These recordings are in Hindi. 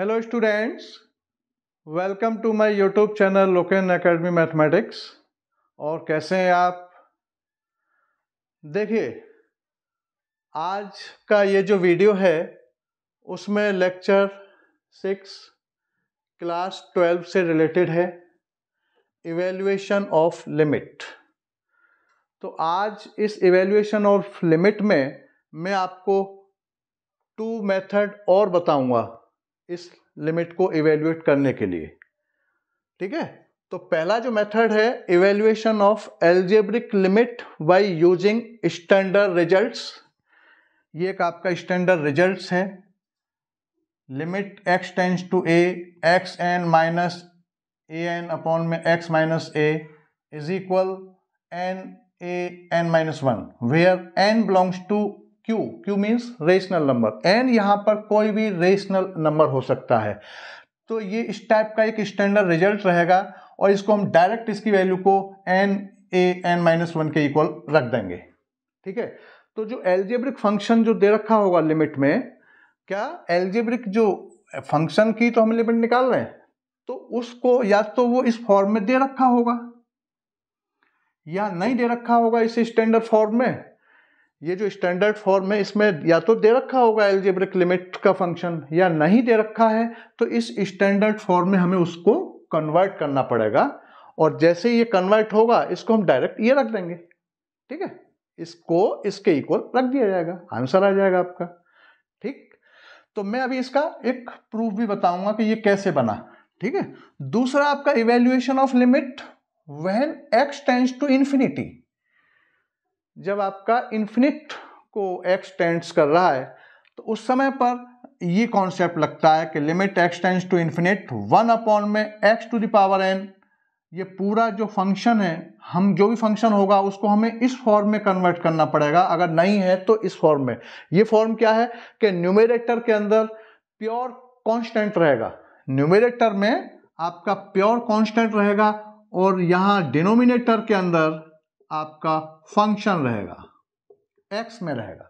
Hello students welcome to my YouTube channel Loken academy mathematics और कैसे हैं आप देखिए आज का ये जो वीडियो है उसमें लेक्चर सिक्स क्लास ट्वेल्व से रिलेटेड है इवेल्युएशन ऑफ लिमिट तो आज इस इवेल्युएशन ऑफ लिमिट में मैं आपको टू मेथड और बताऊंगा इस लिमिट को इवेल्युएट करने के लिए ठीक है तो पहला जो मेथड है evaluation of algebraic limit by using standard results ये एक आपका स्टैंडर्ड रिजल्ट्स है limit x tends to a x n minus a n upon में x minus a is equal n a n minus one where n belongs to Q Q means rational number n यहाँ पर कोई भी रेशनल नंबर हो सकता है तो ये इस टाइप का एक स्टैंडर्ड रिजल्ट रहेगा और इसको हम डायरेक्ट इसकी वैल्यू को n a n minus one के इक्वल रख देंगे ठीक है तो जो एल्जेब्रिक फंक्शन जो दे रखा होगा लिमिट में क्या एल्जेब्रिक जो फंक्शन की तो हम लिमिट निकाल रहे हैं तो उसको या तो वो इस फॉर्म में दे रखा होगा या नहीं दे रखा होगा इस स्टैंडर्ड फॉर्म में ये जो स्टैंडर्ड फॉर्म है इसमें या तो दे रखा होगा एलजेब्रिक लिमिट का फंक्शन या नहीं दे रखा है तो इस स्टैंडर्ड फॉर्म में हमें उसको कन्वर्ट करना पड़ेगा और जैसे ये कन्वर्ट होगा इसको हम डायरेक्ट ये रख देंगे ठीक है इसको इसके इक्वल रख दिया जाएगा आंसर आ जाएगा आपका ठीक तो मैं अभी इसका एक प्रूफ भी बताऊंगा कि ये कैसे बना ठीक है दूसरा आपका evaluation of limit when x tends to infinity जब आपका इन्फिनिट को एक्स टेंड्स कर रहा है तो उस समय पर ये कॉन्सेप्ट लगता है कि limit x tends to infinite one upon में एक्स टू दावर एन ये पूरा जो फंक्शन है हम जो भी फंक्शन होगा उसको हमें इस फॉर्म में कन्वर्ट करना पड़ेगा अगर नहीं है तो इस फॉर्म में ये फॉर्म क्या है कि न्यूमेरेटर के अंदर प्योर कांस्टेंट रहेगा न्यूमेरेटर में आपका प्योर कांस्टेंट रहेगा और यहाँ डिनोमिनेटर के अंदर आपका फंक्शन रहेगा एक्स में रहेगा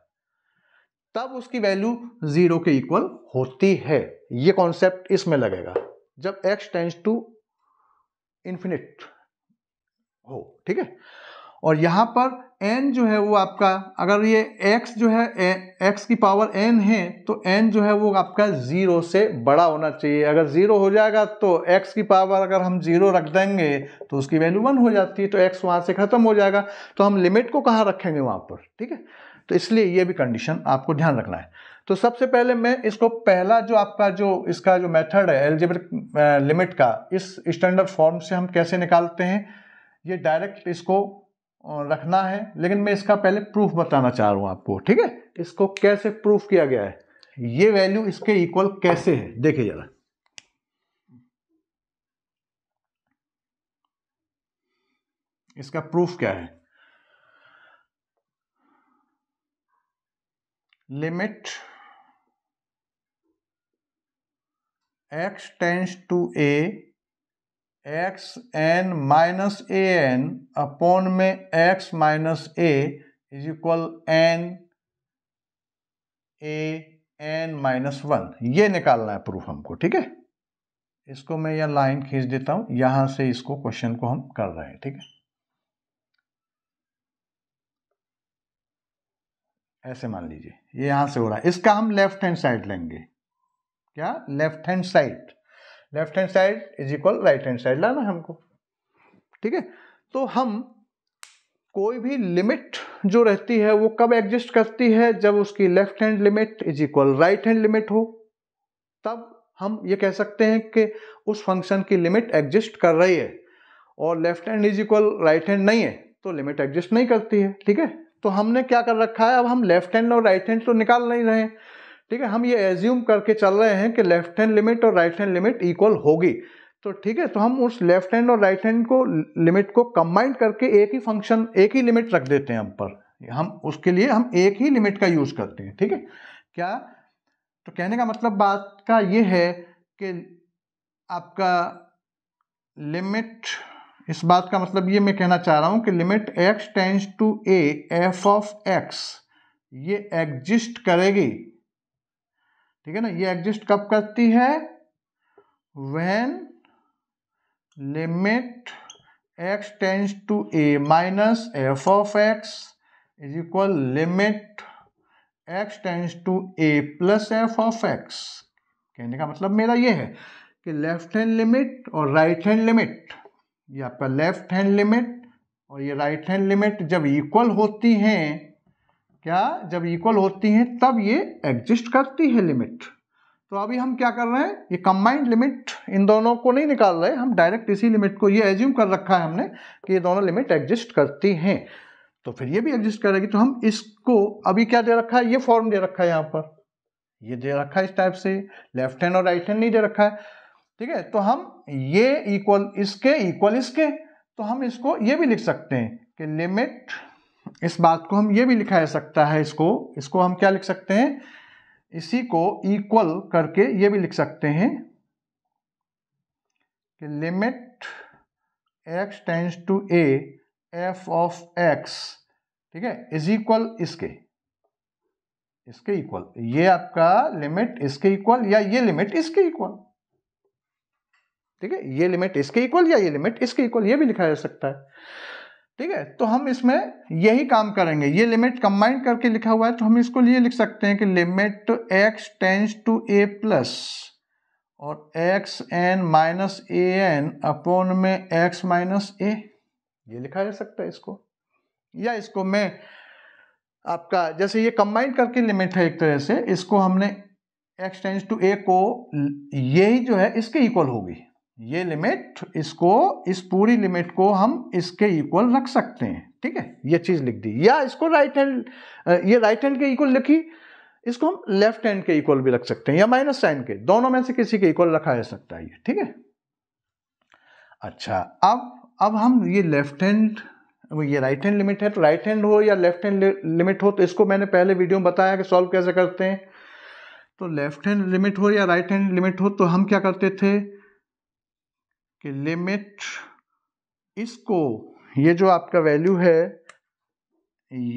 तब उसकी वैल्यू जीरो के इक्वल होती है ये कॉन्सेप्ट इसमें लगेगा जब एक्स टेंस टू इन्फिनिट हो ठीक है और यहां पर एन जो है वो आपका अगर ये एक्स जो है एक्स की पावर एन है तो एन जो है वो आपका ज़ीरो से बड़ा होना चाहिए अगर ज़ीरो हो जाएगा तो एक्स की पावर अगर हम ज़ीरो रख देंगे तो उसकी वैल्यू वन हो जाती है तो एक्स वहाँ से ख़त्म हो जाएगा तो हम लिमिट को कहाँ रखेंगे वहाँ पर ठीक है तो इसलिए ये भी कंडीशन आपको ध्यान रखना है तो सबसे पहले मैं इसको पहला जो आपका जो इसका जो मेथड है एलिजिबल लिमिट का इस स्टैंडर्ड फॉर्म से हम कैसे निकालते हैं ये डायरेक्ट इसको रखना है लेकिन मैं इसका पहले प्रूफ बताना चाह रहा हूँ आपको ठीक है इसको कैसे प्रूफ किया गया है ये वैल्यू इसके इक्वल कैसे है देखिए जरा इसका प्रूफ क्या है limit x tends to a x n minus a n upon में x minus a is equal n a n minus one ये निकालना है प्रूफ हमको ठीक है इसको मैं यह लाइन खींच देता हूं यहाँ से इसको क्वेश्चन को हम कर रहे हैं ठीक है ऐसे मान लीजिए ये यहाँ से हो रहा है इसका हम लेफ्ट हैंड साइड लेंगे क्या left hand side left hand side is equal right hand side लाना है हमको ठीक है तो हम कोई भी लिमिट जो रहती है वो कब एग्जिस्ट करती है जब उसकी left hand limit is equal right hand limit हो तब हम ये कह सकते हैं कि उस फंक्शन की लिमिट एग्जिस्ट कर रही है और left hand is equal right hand नहीं है तो लिमिट एग्जिस्ट नहीं करती है ठीक है तो हमने क्या कर रखा है अब हम लेफ्ट हैंड और राइट हैंड तो निकाल नहीं रहे ठीक है हम ये एज्यूम करके चल रहे हैं कि लेफ्ट हैंड लिमिट और राइट हैंड लिमिट इक्वल होगी तो ठीक है तो हम उस लेफ्ट हैंड और राइट हैंड को लिमिट को कंबाइंड करके एक ही फंक्शन एक ही लिमिट रख देते हैं हम पर हम उसके लिए हम एक ही लिमिट का यूज़ करते हैं ठीक है क्या तो कहने का मतलब बात का ये है कि आपका लिमिट इस बात का मतलब ये मैं कहना चाह रहा हूँ कि limit x tends to a f of x ये एग्जिस्ट करेगी ठीक है ना ये एग्जिस्ट कब करती है when limit x tends to a minus f of x is equal limit x tends to a plus f of x कहने का मतलब मेरा ये है कि लेफ्ट हैंड लिमिट और राइट हैंड लिमिट ये आपका लेफ्ट हैंड लिमिट और ये राइट हैंड लिमिट जब इक्वल होती हैं क्या जब इक्वल होती हैं तब ये एग्जिस्ट करती है लिमिट तो अभी हम क्या कर रहे हैं ये कम्बाइंड लिमिट इन दोनों को नहीं निकाल रहे हम डायरेक्ट इसी लिमिट को ये एज्यूम कर रखा है हमने कि ये दोनों लिमिट एग्जिस्ट करती हैं तो फिर ये भी एग्जिस्ट करेगी तो हम इसको अभी क्या दे रखा है ये फॉर्म दे रखा है यहाँ पर ये दे रखा है इस टाइप से लेफ्ट हैंड और राइट हैंड नहीं दे रखा है ठीक है तो हम ये इक्वल इसके इक्वल इसके तो हम इसको ये भी लिख सकते हैं कि लिमिट इस बात को हम ये भी लिखा जा सकता है इसको इसको हम क्या लिख सकते हैं इसी को इक्वल करके ये भी लिख सकते हैं कि limit x tends to a f of x ठीक है इज इक्वल इसके इसके इक्वल ये आपका लिमिट इसके इक्वल या ये लिमिट इसके इक्वल ठीक है ये लिमिट इसके इक्वल या ये लिमिट इसके इक्वल ये भी लिखा जा सकता है ठीक है तो हम इसमें यही काम करेंगे ये लिमिट कंबाइंड करके लिखा हुआ है तो हम इसको लिए लिख सकते हैं कि limit x tends to a plus और x n minus a n upon में एक्स माइनस ए ये लिखा जा सकता है इसको या इसको मैं आपका जैसे ये कंबाइंड करके लिमिट है एक तरह से इसको हमने एक्स टेंस टू ए को यही जो है इसके इक्वल होगी ये लिमिट इसको इस पूरी लिमिट को हम इसके इक्वल रख सकते हैं ठीक है ये चीज़ लिख दी या इसको राइट हैंड ये राइट हैंड के इक्वल लिखी इसको हम लेफ्ट हैंड के इक्वल भी रख सकते हैं या माइनस साइन के दोनों में से किसी के इक्वल रखा जा सकता है ये ठीक है अच्छा अब अब हम ये लेफ्ट हैंड ये राइट हैंड लिमिट है तो राइट हैंड हो या लेफ्ट हैंड लिमिट हो तो इसको मैंने पहले वीडियो में बताया कि सॉल्व कैसे करते हैं तो लेफ्ट हैंड लिमिट हो या राइट हैंड लिमिट हो तो हम क्या करते थे कि लिमिट इसको ये जो आपका वैल्यू है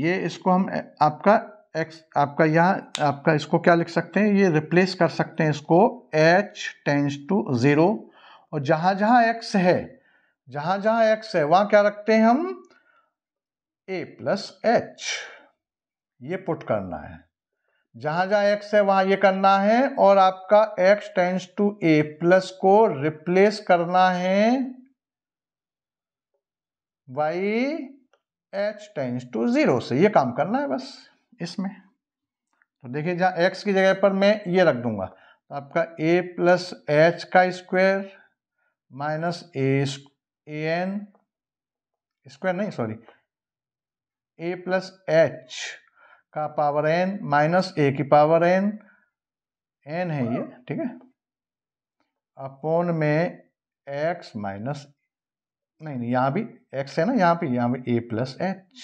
ये इसको हम आपका एक्स आपका यहाँ आपका इसको क्या लिख सकते हैं ये रिप्लेस कर सकते हैं इसको एच टेंस टू ज़ीरो और जहाँ जहाँ एक्स है जहाँ जहाँ एक्स है वहाँ क्या रखते हैं हम ए प्लस एच ये पुट करना है जहां जहां एक्स है वहां ये करना है और आपका x tends to a plus को रिप्लेस करना है by h tends to zero से ये काम करना है बस इसमें तो देखिए जहां एक्स की जगह पर मैं ये रख दूंगा तो आपका ए प्लस एच का square minus a a n square नहीं सॉरी ए प्लस एच का पावर एन माइनस ए की पावर एन एन है ये हाँ। ठीक है अपोन में एक्स माइनस नहीं नहीं यहाँ भी एक्स है ना यहाँ पे यहाँ पे ए प्लस एच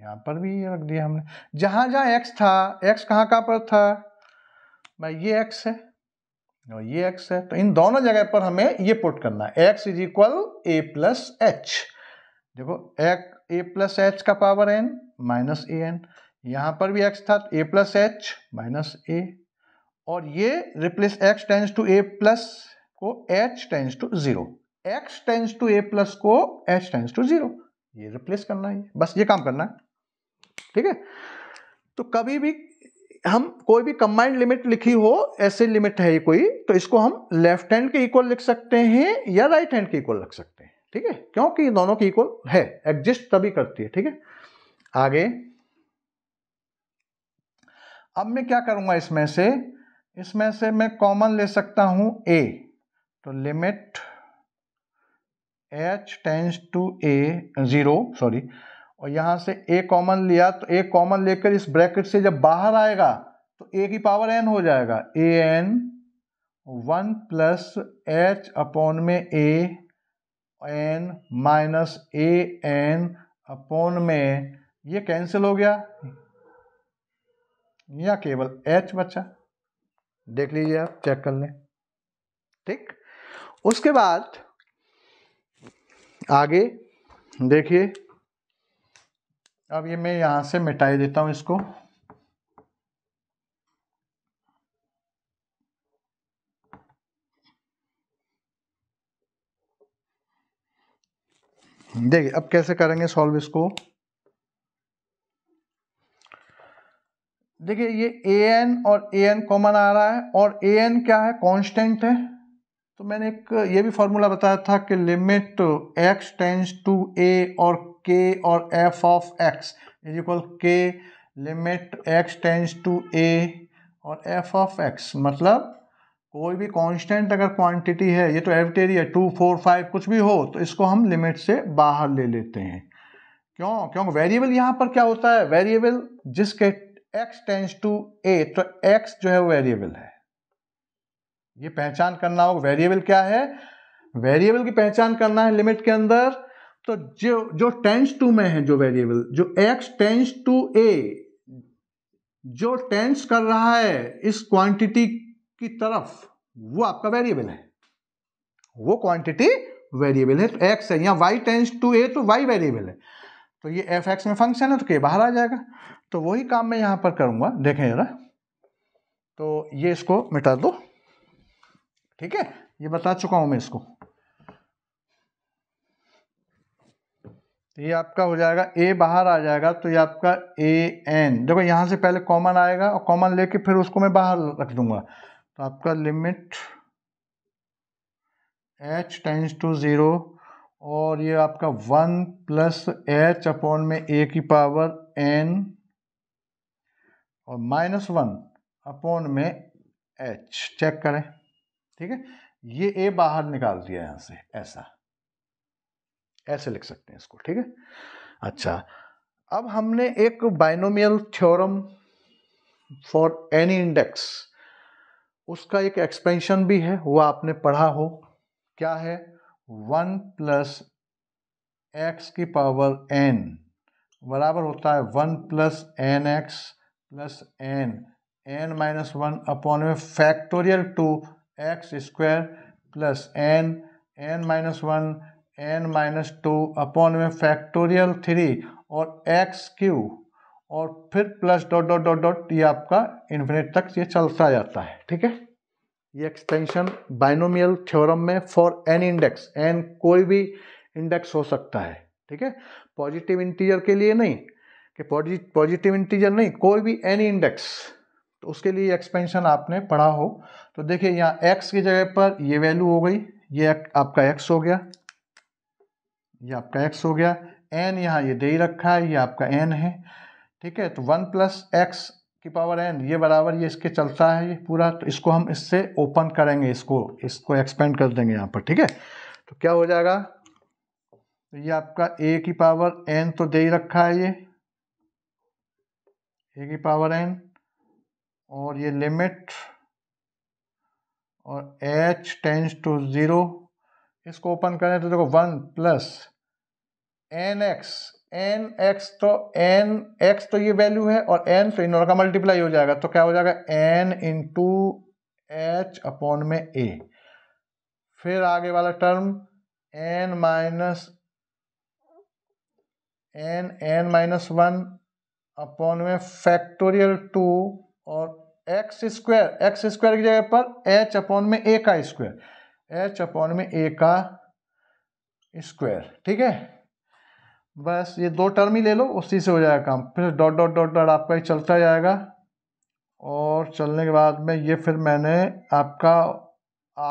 यहाँ पर भी रख दिया हमने जहाँ जहाँ एक्स था एक्स कहाँ कहाँ पर था भाई ये एक्स है और ये एक्स है तो इन दोनों जगह पर हमें ये पुट करना है x is equal a plus h देखो एक्स ए प्लस एच का power n minus a n यहाँ पर भी एक्स था a plus h minus a और ये replace x tends to a plus को h tends to zero x tends to a plus को एच टेंस टू जीरो ये रिप्लेस करना है बस ये काम करना है ठीक है तो कभी भी हम कोई भी कंबाइंड लिमिट लिखी हो ऐसे लिमिट है ये कोई तो इसको हम लेफ्ट हैंड के इक्वल लिख सकते हैं या राइट हैंड के इक्वल लिख सकते हैं ठीक है क्योंकि ये दोनों की इक्वल है एग्जिस्ट तभी करती है ठीक है आगे अब मैं क्या करूंगा इसमें से इसमें से मैं कॉमन ले सकता हूं ए तो limit h tends to a zero sorry और यहां से ए कॉमन लिया तो ए कॉमन लेकर इस ब्रैकेट से जब बाहर आएगा तो ए की पावर एन हो जाएगा a n one plus h upon में a n minus a n upon में ये कैंसिल हो गया या केवल एच बचा देख लीजिए आप चेक कर लें ठीक उसके बाद आगे देखिए अब ये मैं यहां से मिटाई देता हूं इसको देखिए अब कैसे करेंगे सॉल्व इसको देखिए ये ए एन और ए एन कॉमन आ रहा है और ए एन क्या है कांस्टेंट है तो मैंने एक ये भी फॉर्मूला बताया था कि limit x tends to a और के और f of x is equal k limit x tends to a और एफ ऑफ एक्स मतलब कोई भी कांस्टेंट अगर क्वांटिटी है ये तो एवटेरिया है टू फोर फाइव कुछ भी हो तो इसको हम लिमिट से बाहर ले लेते हैं क्यों क्योंकि वेरिएबल यहाँ पर क्या होता है वेरिएबल जिसके एक्स टेंस टू ए तो एक्स जो है वो वेरिएबल है ये पहचान करना होगा वेरिएबल क्या है वेरिएबल की पहचान करना है लिमिट के अंदर तो जो जो टेंस टू में है जो वेरिएबल जो एक्स टेंस टू ए जो टेंस कर रहा है इस क्वांटिटी की तरफ वो आपका वेरिएबल है वो क्वांटिटी वेरिएबल है तो एक्स है यहाँ वाई टेंस टू ए तो वाई वेरिएबल है तो ये एफ एक्स में फंक्शन है तो के बाहर आ जाएगा तो वही काम मैं यहाँ पर करूँगा देखें जरा तो ये इसको मिटा दो ठीक है ये बता चुका हूँ मैं इसको तो ये आपका हो जाएगा ए बाहर आ जाएगा तो ये आपका ए एन देखो यहाँ से पहले कॉमन आएगा और कॉमन लेके फिर उसको मैं बाहर रख दूंगा तो आपका limit h times to zero और ये आपका वन प्लस एच अपॉन में ए की पावर एन और माइनस वन अपॉन में एच चेक करें ठीक है ये ए बाहर निकाल दिया यहाँ से ऐसा ऐसे लिख सकते हैं इसको ठीक है अच्छा अब हमने एक binomial theorem for any index उसका एक एक्सपेंशन भी है वो आपने पढ़ा हो क्या है वन प्लस एक्स की पावर एन बराबर होता है one plus n x plus n n minus one upon में factorial two x square plus n n minus one n minus two upon में फैक्टोरियल थ्री और एक्स क्यू और फिर plus dot dot dot dot ये आपका इन्फिनेट तक ये चलता जाता है ठीक है ये एक्सटेंशन बाइनोमियल थ्योरम में फॉर एन इंडेक्स एन कोई भी इंडेक्स हो सकता है ठीक है पॉजिटिव इंटीजर के लिए नहीं कि पॉजिटिव इंटीजर नहीं कोई भी एन इंडेक्स तो उसके लिए एक्सपेंशन आपने पढ़ा हो तो देखिए यहाँ एक्स की जगह पर ये वैल्यू हो गई ये आपका एक्स हो गया ये आपका एक्स हो गया एन यहाँ ये दे ही रखा है ये आपका एन है ठीक है तो वन प्लस एक्स की पावर एन ये बराबर ये इसके चलता है ये पूरा तो इसको हम इससे ओपन करेंगे इसको इसको एक्सपेंड कर देंगे यहाँ पर ठीक है तो क्या हो जाएगा तो ये आपका ए की पावर एन तो दे ही रखा है ये ए की पावर एन और ये लिमिट और एच टेंस टू ज़ीरो इसको ओपन करें तो देखो one plus n x n x तो एन एक्स तो ये वैल्यू है और एन तो इन दोनों का मल्टीप्लाई हो जाएगा तो क्या हो जाएगा एन इंटू एच अपॉन में ए फिर आगे वाला term n minus n n minus one upon में फैक्टोरियल टू और एक्स स्क्वायर एक्स स्क्वायर की जगह पर एच अपॉन में ए का स्क्वायर एच अपॉन में ए का स्क्वायर ठीक है बस ये दो टर्म ही ले लो उसी से हो जाएगा काम फिर डॉट डॉट डॉट डॉट आपका ये चलता जाएगा और चलने के बाद में ये फिर मैंने आपका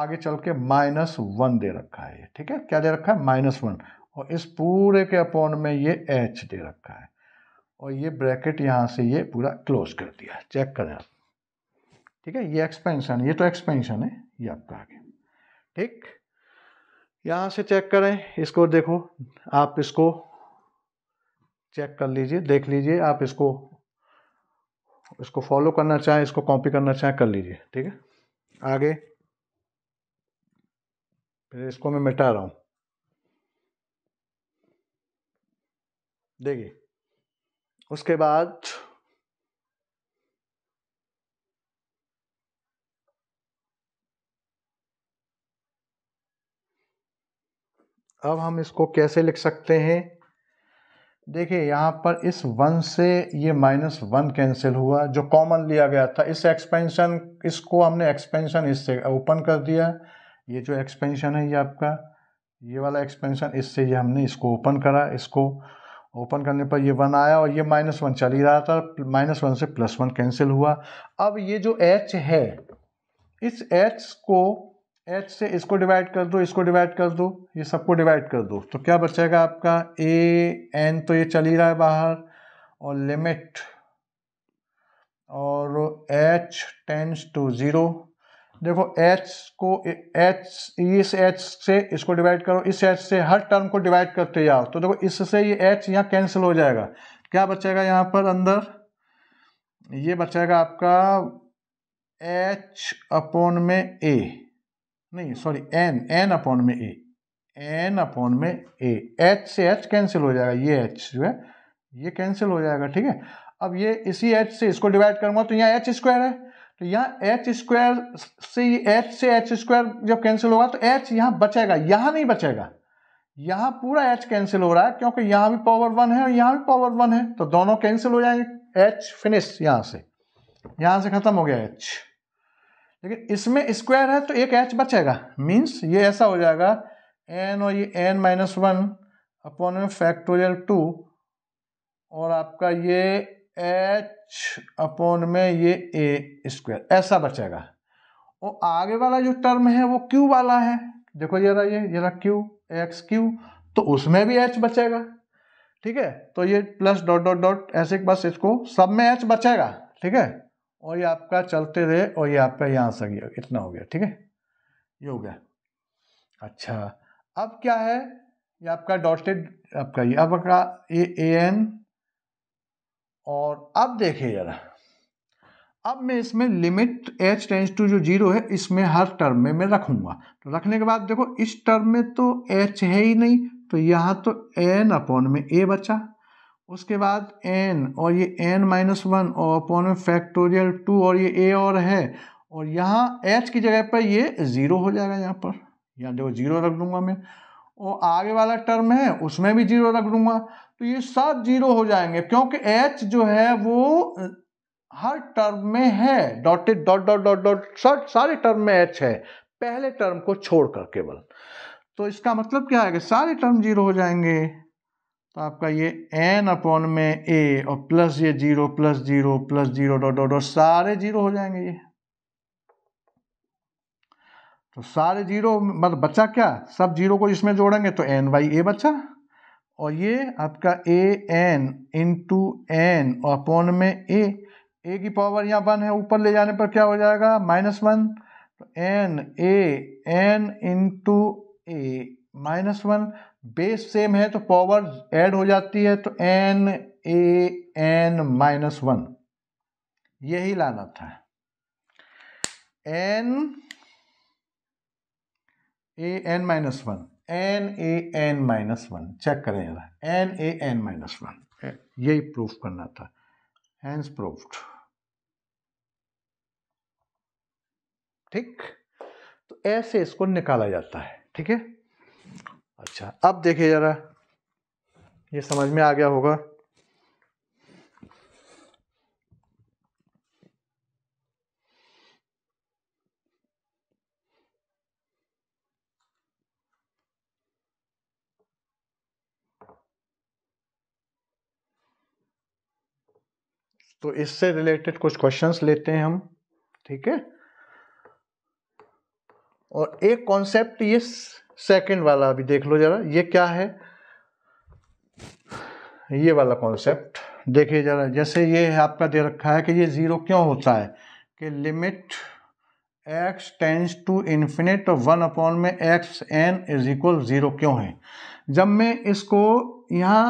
आगे चल के माइनस वन दे रखा है ये ठीक है क्या दे रखा है माइनस वन और इस पूरे के अपॉन में ये एच दे रखा है और ये ब्रैकेट यहाँ से ये पूरा क्लोज कर दिया चेक करें आप ठीक है ये एक्सपेंशन ये तो एक्सपेंशन है ये आपका आगे ठीक यहाँ से चेक करें इसको देखो आप इसको चेक कर लीजिए देख लीजिए आप इसको इसको फॉलो करना चाहें इसको कॉपी करना चाहें कर लीजिए ठीक है आगे फिर इसको मैं मिटा रहा हूँ देखिए उसके बाद अब हम इसको कैसे लिख सकते हैं देखिए यहाँ पर इस वन से ये माइनस वन कैंसिल हुआ जो कॉमन लिया गया था इस एक्सपेंशन इसको हमने एक्सपेंशन इससे ओपन कर दिया ये जो एक्सपेंशन है ये आपका ये वाला एक्सपेंशन इससे ये हमने इसको ओपन करा इसको ओपन करने पर ये वन आया और ये माइनस वन चल ही रहा था माइनस वन से प्लस वन कैंसिल हुआ अब ये जो एच है इस एच को एच से इसको डिवाइड कर दो इसको डिवाइड कर दो ये सबको डिवाइड कर दो तो क्या बचेगा आपका ए एन तो ये चल ही रहा है बाहर और लिमिट और एच टेंस टू ज़ीरो देखो एच को एच इस एच से इसको डिवाइड करो इस एच से हर टर्म को डिवाइड करते जाओ तो देखो इससे ये एच यहाँ कैंसिल हो जाएगा क्या बचेगा यहाँ पर अंदर ये बचेगा आपका एच अपॉन में ए नहीं सॉरी एन एन अपॉन में ए एन अपॉन में ए एच से एच कैंसिल हो जाएगा ये एच जो है ये कैंसिल हो जाएगा ठीक है अब ये इसी एच से इसको डिवाइड करूंगा तो यहाँ एच स्क्वायर है तो यहाँ एच स्क्वायर से एच से एच स्क्वायर जब कैंसिल होगा तो एच यहाँ बचेगा यहाँ नहीं बचेगा यहाँ पूरा एच कैंसिल हो रहा है क्योंकि यहाँ भी पावर वन है और यहाँ भी पावर वन है तो दोनों कैंसिल हो जाएंगे एच फिनिश यहाँ से यहाँ से खत्म हो गया एच लेकिन इसमें स्क्वायर है तो एक एच बचेगा मीन्स ये ऐसा हो जाएगा एन और ये एन माइनस वन अपॉन में फैक्टोरियल टू और आपका ये एच अपॉन में ये ए स्क्वायर ऐसा बचेगा और आगे वाला जो टर्म है वो क्यू वाला है देखो ये ये जरा क्यू एक्स क्यू तो उसमें भी एच बचेगा ठीक है तो ये प्लस डॉट डॉट डॉट ऐसे बस इसको सब में एच बचेगा ठीक है और ये आपका चलते रहे और ये आपका यहाँ से गया इतना हो गया ठीक है ये हो गया अच्छा अब क्या है ये आपका डॉटेड आपका ये अब आपका ए एन और अब देखिए ज़रा अब मैं इसमें लिमिट एच टेंस टू जो जीरो है इसमें हर टर्म में मैं रखूँगा तो रखने के बाद देखो इस टर्म में तो एच है ही नहीं तो यहाँ तो एन अपॉन में ए बचा उसके बाद एन और ये एन माइनस वन और अपॉन में फैक्टोरियल टू और ये ए और है और यहाँ एच की जगह पर ये ज़ीरो हो जाएगा यहाँ पर यहाँ देखो जीरो रख दूंगा मैं और आगे वाला टर्म है उसमें भी जीरो रख दूंगा तो ये सब जीरो हो जाएंगे क्योंकि एच जो है वो हर टर्म में है dotted dot dot dot dot सारे टर्म में एच है पहले टर्म को छोड़कर केवल तो इसका मतलब क्या है कि सारे टर्म जीरो हो जाएंगे तो आपका ये एन अपॉन में ए और प्लस ये zero plus zero plus zero dot dot dot सारे जीरो हो जाएंगे ये तो सारे जीरो मतलब बचा क्या सब जीरो को इसमें जोड़ेंगे तो एन बाई ए बचा और ये आपका a n into n upon में ए ए की पावर यहाँ वन है ऊपर ले जाने पर क्या हो जाएगा माइनस वन तो n a n into a minus one base same है तो पावर ऐड हो जाती है तो n a n minus one यही लाना था n a n minus one n a n minus one check करें n a n minus one यही प्रूफ करना था हैंस प्रूफ्ड ठीक तो ऐसे इसको निकाला जाता है ठीक है अच्छा अब देखिए ज़रा ये समझ में आ गया होगा तो इससे रिलेटेड कुछ क्वेश्चंस लेते हैं हम ठीक है और एक कॉन्सेप्ट ये सेकंड वाला अभी देख लो जरा ये क्या है ये वाला कॉन्सेप्ट देखिए जरा जैसे ये आपका दे रखा है कि ये ज़ीरो क्यों होता है कि limit x tends to infinite one upon में x n is equal zero क्यों है जब मैं इसको यहाँ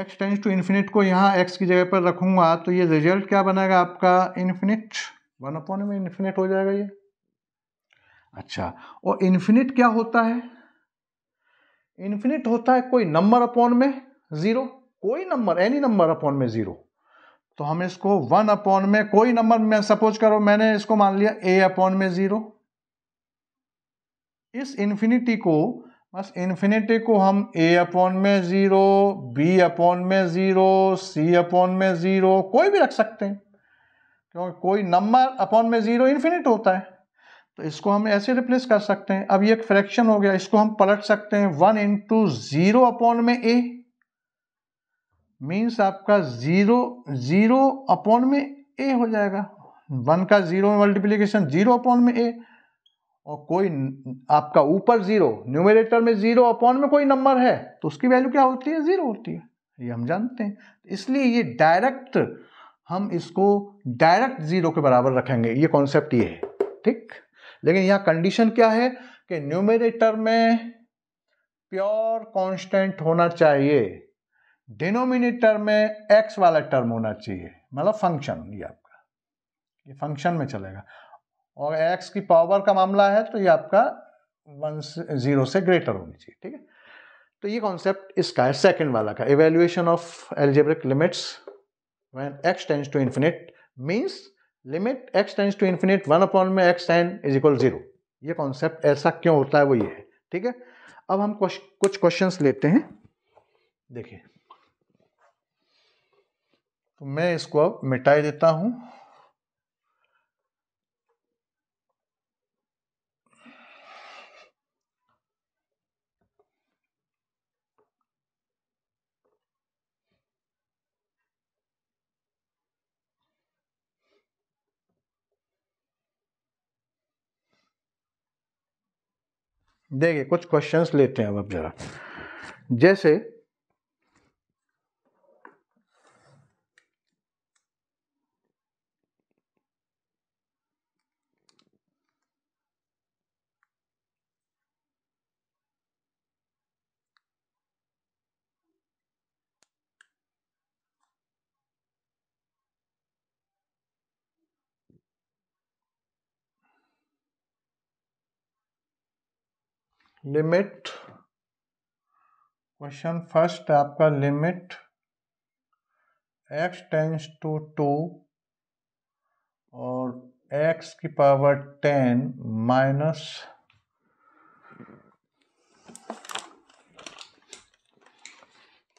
एक्स टेंस टू इन्फिनिट को यहाँ एक्स की जगह पर रखूँगा तो ये रिजल्ट क्या बनेगा आपका इन्फिनिट वन अपॉन में इन्फिनिट हो जाएगा ये अच्छा और इन्फिनिट क्या होता है इन्फिनिट होता है कोई नंबर अपॉन में जीरो कोई नंबर एनी नंबर अपॉन में जीरो तो हम इसको वन अपॉन में कोई नंबर में सपोज करो मैंने इसको मान लिया ए अपॉन में जीरो इस इन्फिनिटी को बस इन्फिनिटी को हम ए अपॉन में ज़ीरो बी अपॉन में ज़ीरो सी अपॉन में ज़ीरो कोई भी रख सकते हैं क्योंकि कोई नंबर अपॉन में ज़ीरो इन्फिनिट होता है तो इसको हम ऐसे रिप्लेस कर सकते हैं अब ये एक फ्रैक्शन हो गया इसको हम पलट सकते हैं वन इंटू जीरो अपॉन में ए मीन्स आपका जीरो जीरो अपॉन में ए हो जाएगा वन का जीरो में मल्टीप्लीकेशन जीरो अपॉन में ए और कोई आपका ऊपर जीरो न्यूमिनेटर में जीरो अपॉन में कोई नंबर है तो उसकी वैल्यू क्या होती है जीरो होती है ये हम जानते हैं इसलिए ये डायरेक्ट हम इसको डायरेक्ट जीरो के बराबर रखेंगे ये कॉन्सेप्ट ये है ठीक लेकिन यहाँ कंडीशन क्या है कि न्यूमिनेटर में प्योर कांस्टेंट होना चाहिए डिनोमिनेटर में एक्स वाला टर्म होना चाहिए मतलब फंक्शन ये आपका ये फंक्शन में चलेगा और एक्स की पावर का मामला है तो ये आपका वन से जीरो से ग्रेटर होनी चाहिए ठीक है तो ये कॉन्सेप्ट इसका है सेकंड वाला का evaluation of algebraic limits when x tends to infinite means limit x tends to infinite one upon में x ten is equal zero ये कॉन्सेप्ट ऐसा क्यों होता है वो ये है ठीक है अब हम कुछ क्वेश्चंस लेते हैं देखिए तो मैं इसको अब मिटाई देता हूँ देखिए कुछ क्वेश्चंस लेते हैं अब जरा जैसे लिमिट क्वेश्चन फर्स्ट आपका limit x tends to two और एक्स की पावर टेन माइनस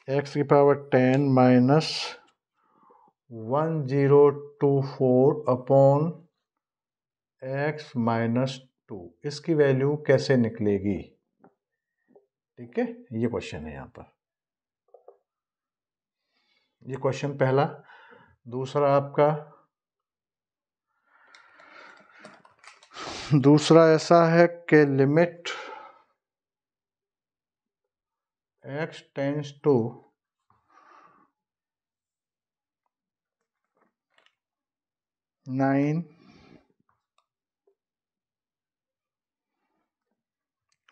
एक्स की power ten minus one zero two four upon x minus two तो इसकी वैल्यू कैसे निकलेगी ठीक है ये क्वेश्चन है यहाँ पर ये क्वेश्चन पहला दूसरा आपका दूसरा ऐसा है कि limit x tends to nine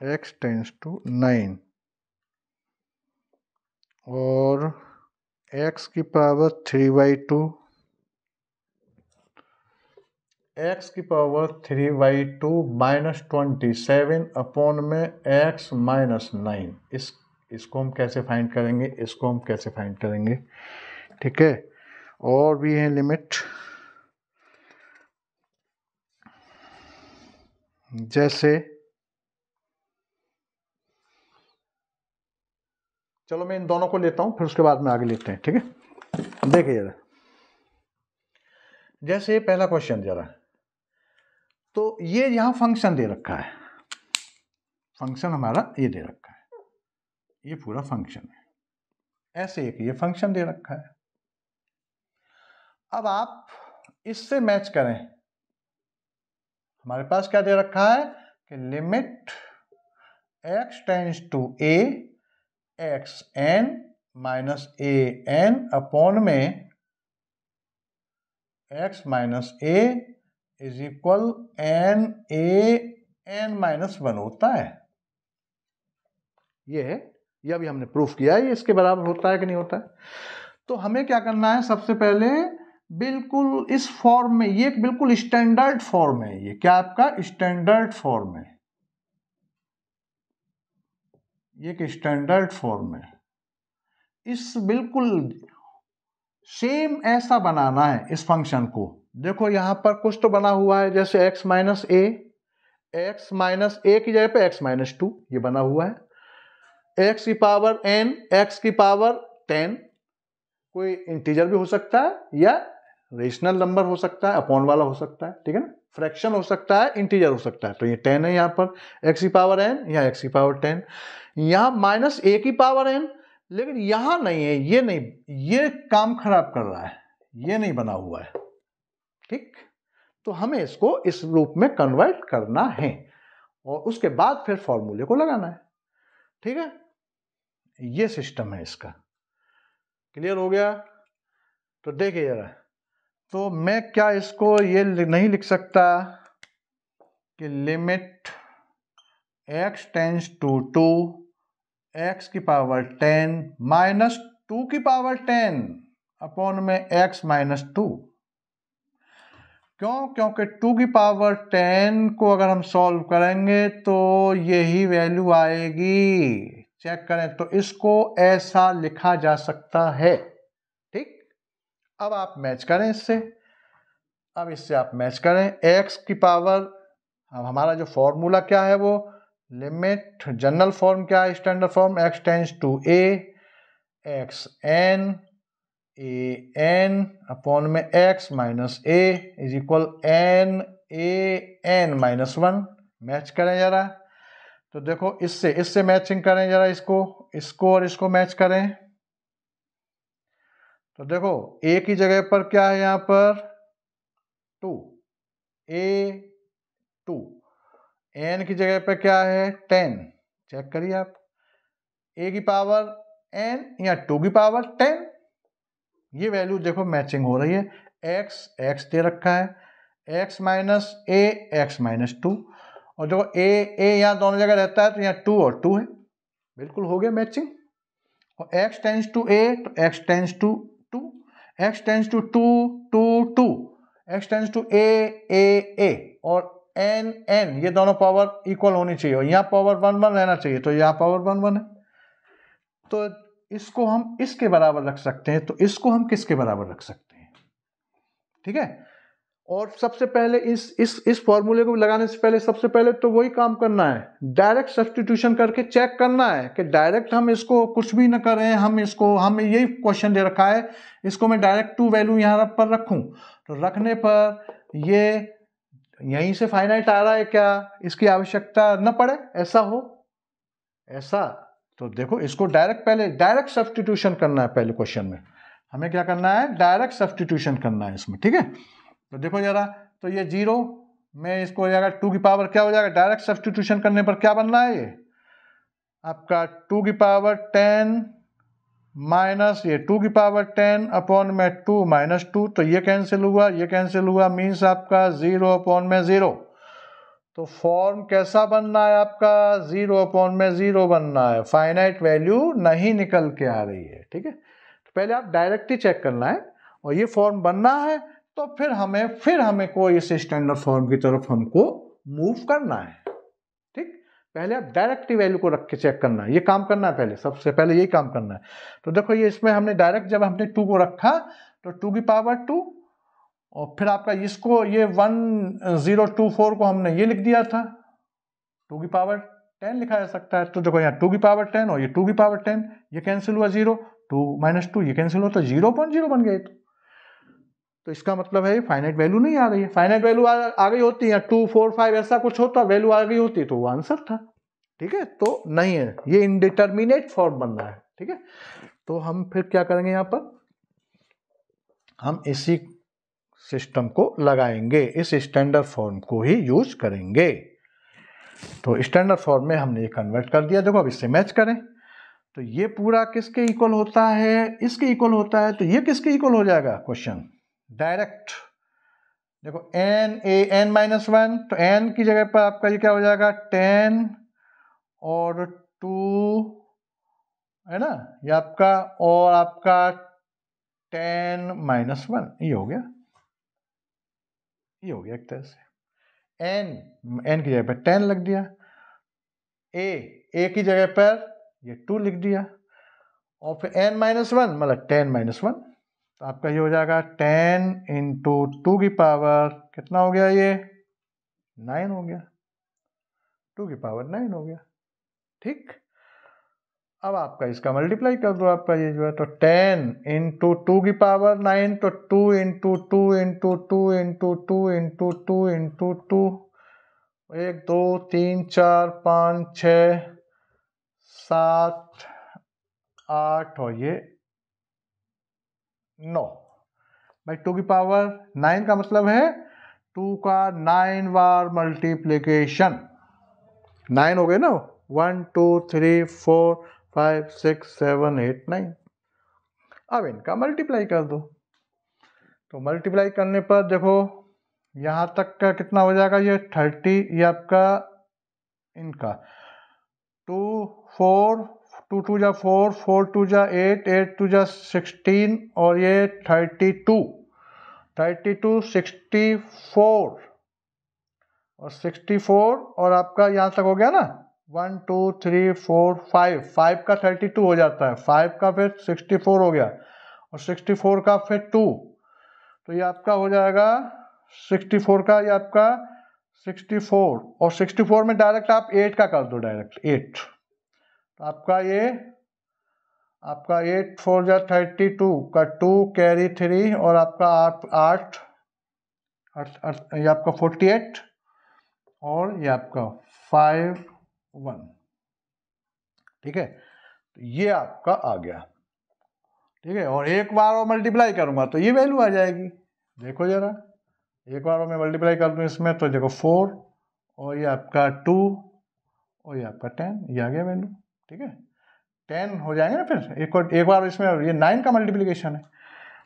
x tends to nine और x की power three by two x की power three by two minus twenty seven upon में एक्स माइनस नाइन इस इसको हम कैसे फाइंड करेंगे इसको हम कैसे फाइंड करेंगे ठीक है और भी है लिमिट जैसे चलो मैं इन दोनों को लेता हूँ फिर उसके बाद में आगे लेते हैं ठीक है देखिए जरा जैसे पहला क्वेश्चन जरा तो ये यहाँ फंक्शन दे रखा है फंक्शन हमारा ये दे रखा है ये पूरा फंक्शन है ऐसे एक ये फंक्शन दे रखा है अब आप इससे मैच करें हमारे पास क्या दे रखा है कि limit x tends to a x n minus a n upon में x minus a is equal n a n minus one होता है ये है ये अभी हमने प्रूफ किया है ये इसके बराबर होता है कि नहीं होता है तो हमें क्या करना है सबसे पहले बिल्कुल इस फॉर्म में ये बिल्कुल स्टैंडर्ड फॉर्म है ये क्या आपका स्टैंडर्ड फॉर्म है एक स्टैंडर्ड फॉर्म में इस बिल्कुल सेम ऐसा बनाना है इस फंक्शन को देखो यहाँ पर कुछ तो बना हुआ है जैसे x minus a x minus a की जगह पे x माइनस टू ये बना हुआ है x की पावर n x की पावर टेन कोई इंटीजर भी हो सकता है या रेशनल नंबर हो सकता है अपॉन वाला हो सकता है ठीक है ना फ्रैक्शन हो सकता है इंटीजर हो सकता है तो ये टेन है यहाँ पर एक्स की पावर एन यहाँ एक्स की पावर टेन यहाँ माइनस ए की पावर एन लेकिन यहाँ नहीं है ये नहीं ये काम खराब कर रहा है ये नहीं बना हुआ है ठीक तो हमें इसको इस रूप में कन्वर्ट करना है और उसके बाद फिर फॉर्मूले को लगाना है ठीक है ये सिस्टम है इसका क्लियर हो गया तो देखिए जरा तो मैं क्या इसको ये नहीं लिख सकता कि limit x tends to two x की पावर टेन माइनस टू की पावर टेन अपॉन में x माइनस टू क्यों क्योंकि टू की पावर टेन को अगर हम सॉल्व करेंगे तो यही वैल्यू आएगी चेक करें तो इसको ऐसा लिखा जा सकता है अब आप मैच करें इससे अब इससे आप मैच करें एक्स की पावर अब हमारा जो फॉर्मूला क्या है वो लिमिट जनरल फॉर्म क्या है standard form x tends to a x n a n upon में x minus a is equal n a n minus one match करें जरा तो देखो इससे इससे मैचिंग करें जरा इसको इसको और इसको मैच करें तो देखो ए की जगह पर क्या है यहाँ पर टू ए टू एन की जगह पर क्या है टेन चेक करिए आप ए की पावर एन या टू की पावर टेन ये वैल्यू देखो मैचिंग हो रही है एक्स एक्स दे रखा है x minus a x minus two और देखो ए ए यहाँ दोनों जगह रहता है तो यहाँ टू और टू है बिल्कुल हो गया मैचिंग और एक्स टेंस टू ए तो x tends to x tends to two two two x tends to a a a और एन एन ये दोनों पावर इक्वल होनी चाहिए यहाँ पावर वन वन रहना चाहिए तो यहाँ पावर वन वन है तो इसको हम इसके बराबर रख सकते हैं तो इसको हम किसके बराबर रख सकते हैं ठीक है और सबसे पहले इस इस इस फॉर्मूले को लगाने से पहले सबसे पहले तो वही काम करना है डायरेक्ट सब्सटीट्यूशन करके चेक करना है कि डायरेक्ट हम इसको कुछ भी ना करें हम इसको हम यही क्वेश्चन दे रखा है इसको मैं डायरेक्ट टू वैल्यू यहाँ पर रखूँ तो रखने पर ये यहीं से फाइनाइट आ रहा है क्या इसकी आवश्यकता न पड़े ऐसा हो ऐसा तो देखो इसको डायरेक्ट पहले डायरेक्ट सब्सटीट्यूशन करना है पहले क्वेश्चन में हमें क्या करना है डायरेक्ट सब्सटीट्यूशन करना है इसमें ठीक है तो देखो ज़रा तो ये जीरो में इसको हो जाएगा टू की पावर क्या हो जाएगा डायरेक्ट सब्सटीट्यूशन करने पर क्या बन रहा है ये आपका टू की पावर टेन माइनस ये टू की पावर टेन अपॉन में टू माइनस टू तो ये कैंसिल हुआ ये कैंसिल हुआ मीन्स आपका ज़ीरो अपॉन में ज़ीरो तो फॉर्म कैसा बनना है आपका ज़ीरो अपॉन में ज़ीरो बनना है फाइनाइट वैल्यू नहीं निकल के आ रही है ठीक है तो पहले आप डायरेक्टली चेक करना है और ये फॉर्म बनना है तो फिर हमें फिर हमें को इस स्टैंडर्ड फॉर्म की तरफ हमको मूव करना है ठीक पहले आप डायरेक्ट वैल्यू को रख के चेक करना है ये काम करना है पहले सबसे पहले यही काम करना है तो देखो ये इसमें हमने डायरेक्ट जब हमने टू को रखा तो टू की पावर टू और फिर आपका इसको ये वन जीरो टू फोर को हमने ये लिख दिया था टू की पावर टेन लिखा जा सकता है तो देखो यहाँ टू की पावर टेन और ये टू की पावर टेन ये कैंसिल हुआ जीरो टू माइनस टू ये कैंसिल हुआ तो जीरो पॉइंट जीरो बन गए तो तो इसका मतलब है फाइनाइट वैल्यू नहीं आ रही है फाइनाइट वैल्यू आ, आ गई होती है टू फोर फाइव ऐसा कुछ होता वैल्यू आ गई होती तो वो आंसर था ठीक है तो नहीं है ये इनडिटर्मिनेट फॉर्म बन रहा है ठीक है तो हम फिर क्या करेंगे यहाँ पर हम इसी सिस्टम को लगाएंगे इस स्टैंडर्ड फॉर्म को ही यूज करेंगे तो स्टैंडर्ड फॉर्म में हमने ये कन्वर्ट कर दिया देखो अब इससे मैच करें तो ये पूरा किसके इक्वल होता है इसके इक्वल होता है तो ये किसके इक्वल हो जाएगा क्वेश्चन डायरेक्ट देखो n a n minus one तो एन की जगह पर आपका ये क्या हो जाएगा टेन और टू है ना ये आपका और आपका टेन माइनस वन ये हो गया ये हो गया एक तरह से एन एन की जगह पर टेन लग दिया ए ए की जगह पर ये टू लिख दिया और फिर एन माइनस वन मतलब टेन माइनस वन तो आपका ये हो जाएगा टेन इंटू टू की पावर कितना हो गया ये नाइन हो गया टू की पावर नाइन हो गया ठीक अब आपका इसका मल्टीप्लाई कर दो आपका ये जो है तो टेन इंटू टू की पावर नाइन तो two into two into two into two into two into two एक दो तीन चार पाँच छ सात आठ और ये नौ भाई टू की पावर नाइन का मतलब है टू का नाइन बार मल्टीप्लीकेशन नाइन हो गए ना one two three four five six seven eight nine अब इनका मल्टीप्लाई कर दो तो मल्टीप्लाई करने पर देखो यहाँ तक का कितना हो जाएगा ये थर्टी ये आपका इनका टू फोर टू टू जा फोर फोर टू जा एट एट टू जा सिक्सटीन और ये thirty two thirty two sixty four और सिक्सटी फोर और आपका यहाँ तक हो गया ना one two three four five five का थर्टी टू हो जाता है फाइव का फिर सिक्सटी फोर हो गया और सिक्सटी फोर का फिर टू तो ये आपका हो जाएगा सिक्सटी फोर का ये आपका सिक्सटी फोर और सिक्सटी फोर में डायरेक्ट आप एट का कर दो डायरेक्ट एट तो आपका ये आपका एट फोर या थर्टी टू का टू कैरी थ्री और आपका आठ आठ ये आपका फोर्टी एट और ये आपका फाइव वन ठीक है तो ये आपका आ गया ठीक है और एक बार और मल्टीप्लाई करूँगा तो ये वैल्यू आ जाएगी देखो ज़रा एक बार और मैं मल्टीप्लाई कर दूँ इसमें तो देखो फोर और ये आपका टू और ये आपका टेन ये आ गया वैल्यू ठीक है टेन हो जाएंगे ना फिर एक और एक बार इसमें ये नाइन का मल्टीप्लिकेशन है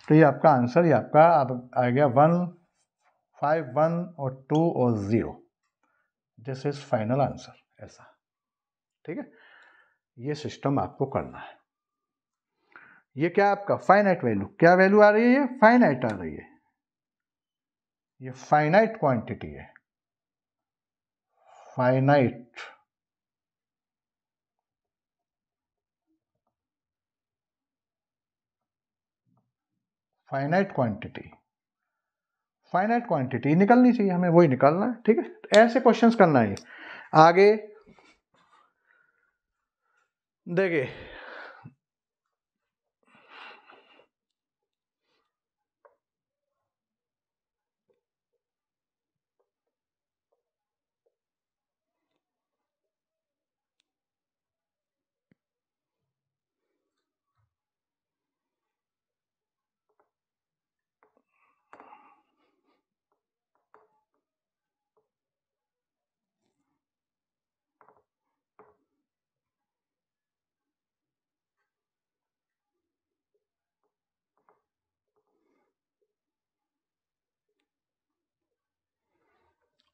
तो ये आपका आंसर ये आपका आप आ गया वन फाइव वन और टू और zero this is final answer ऐसा ठीक है ये सिस्टम आपको करना है ये क्या आपका फाइनाइट वैल्यू क्या वैल्यू आ रही है ये फाइनाइट आ रही है ये फाइनाइट क्वांटिटी है finite finite quantity finite quantity निकलनी चाहिए हमें वही निकालना है ठीक है तो ऐसे क्वेश्चंस करना है आगे देखिए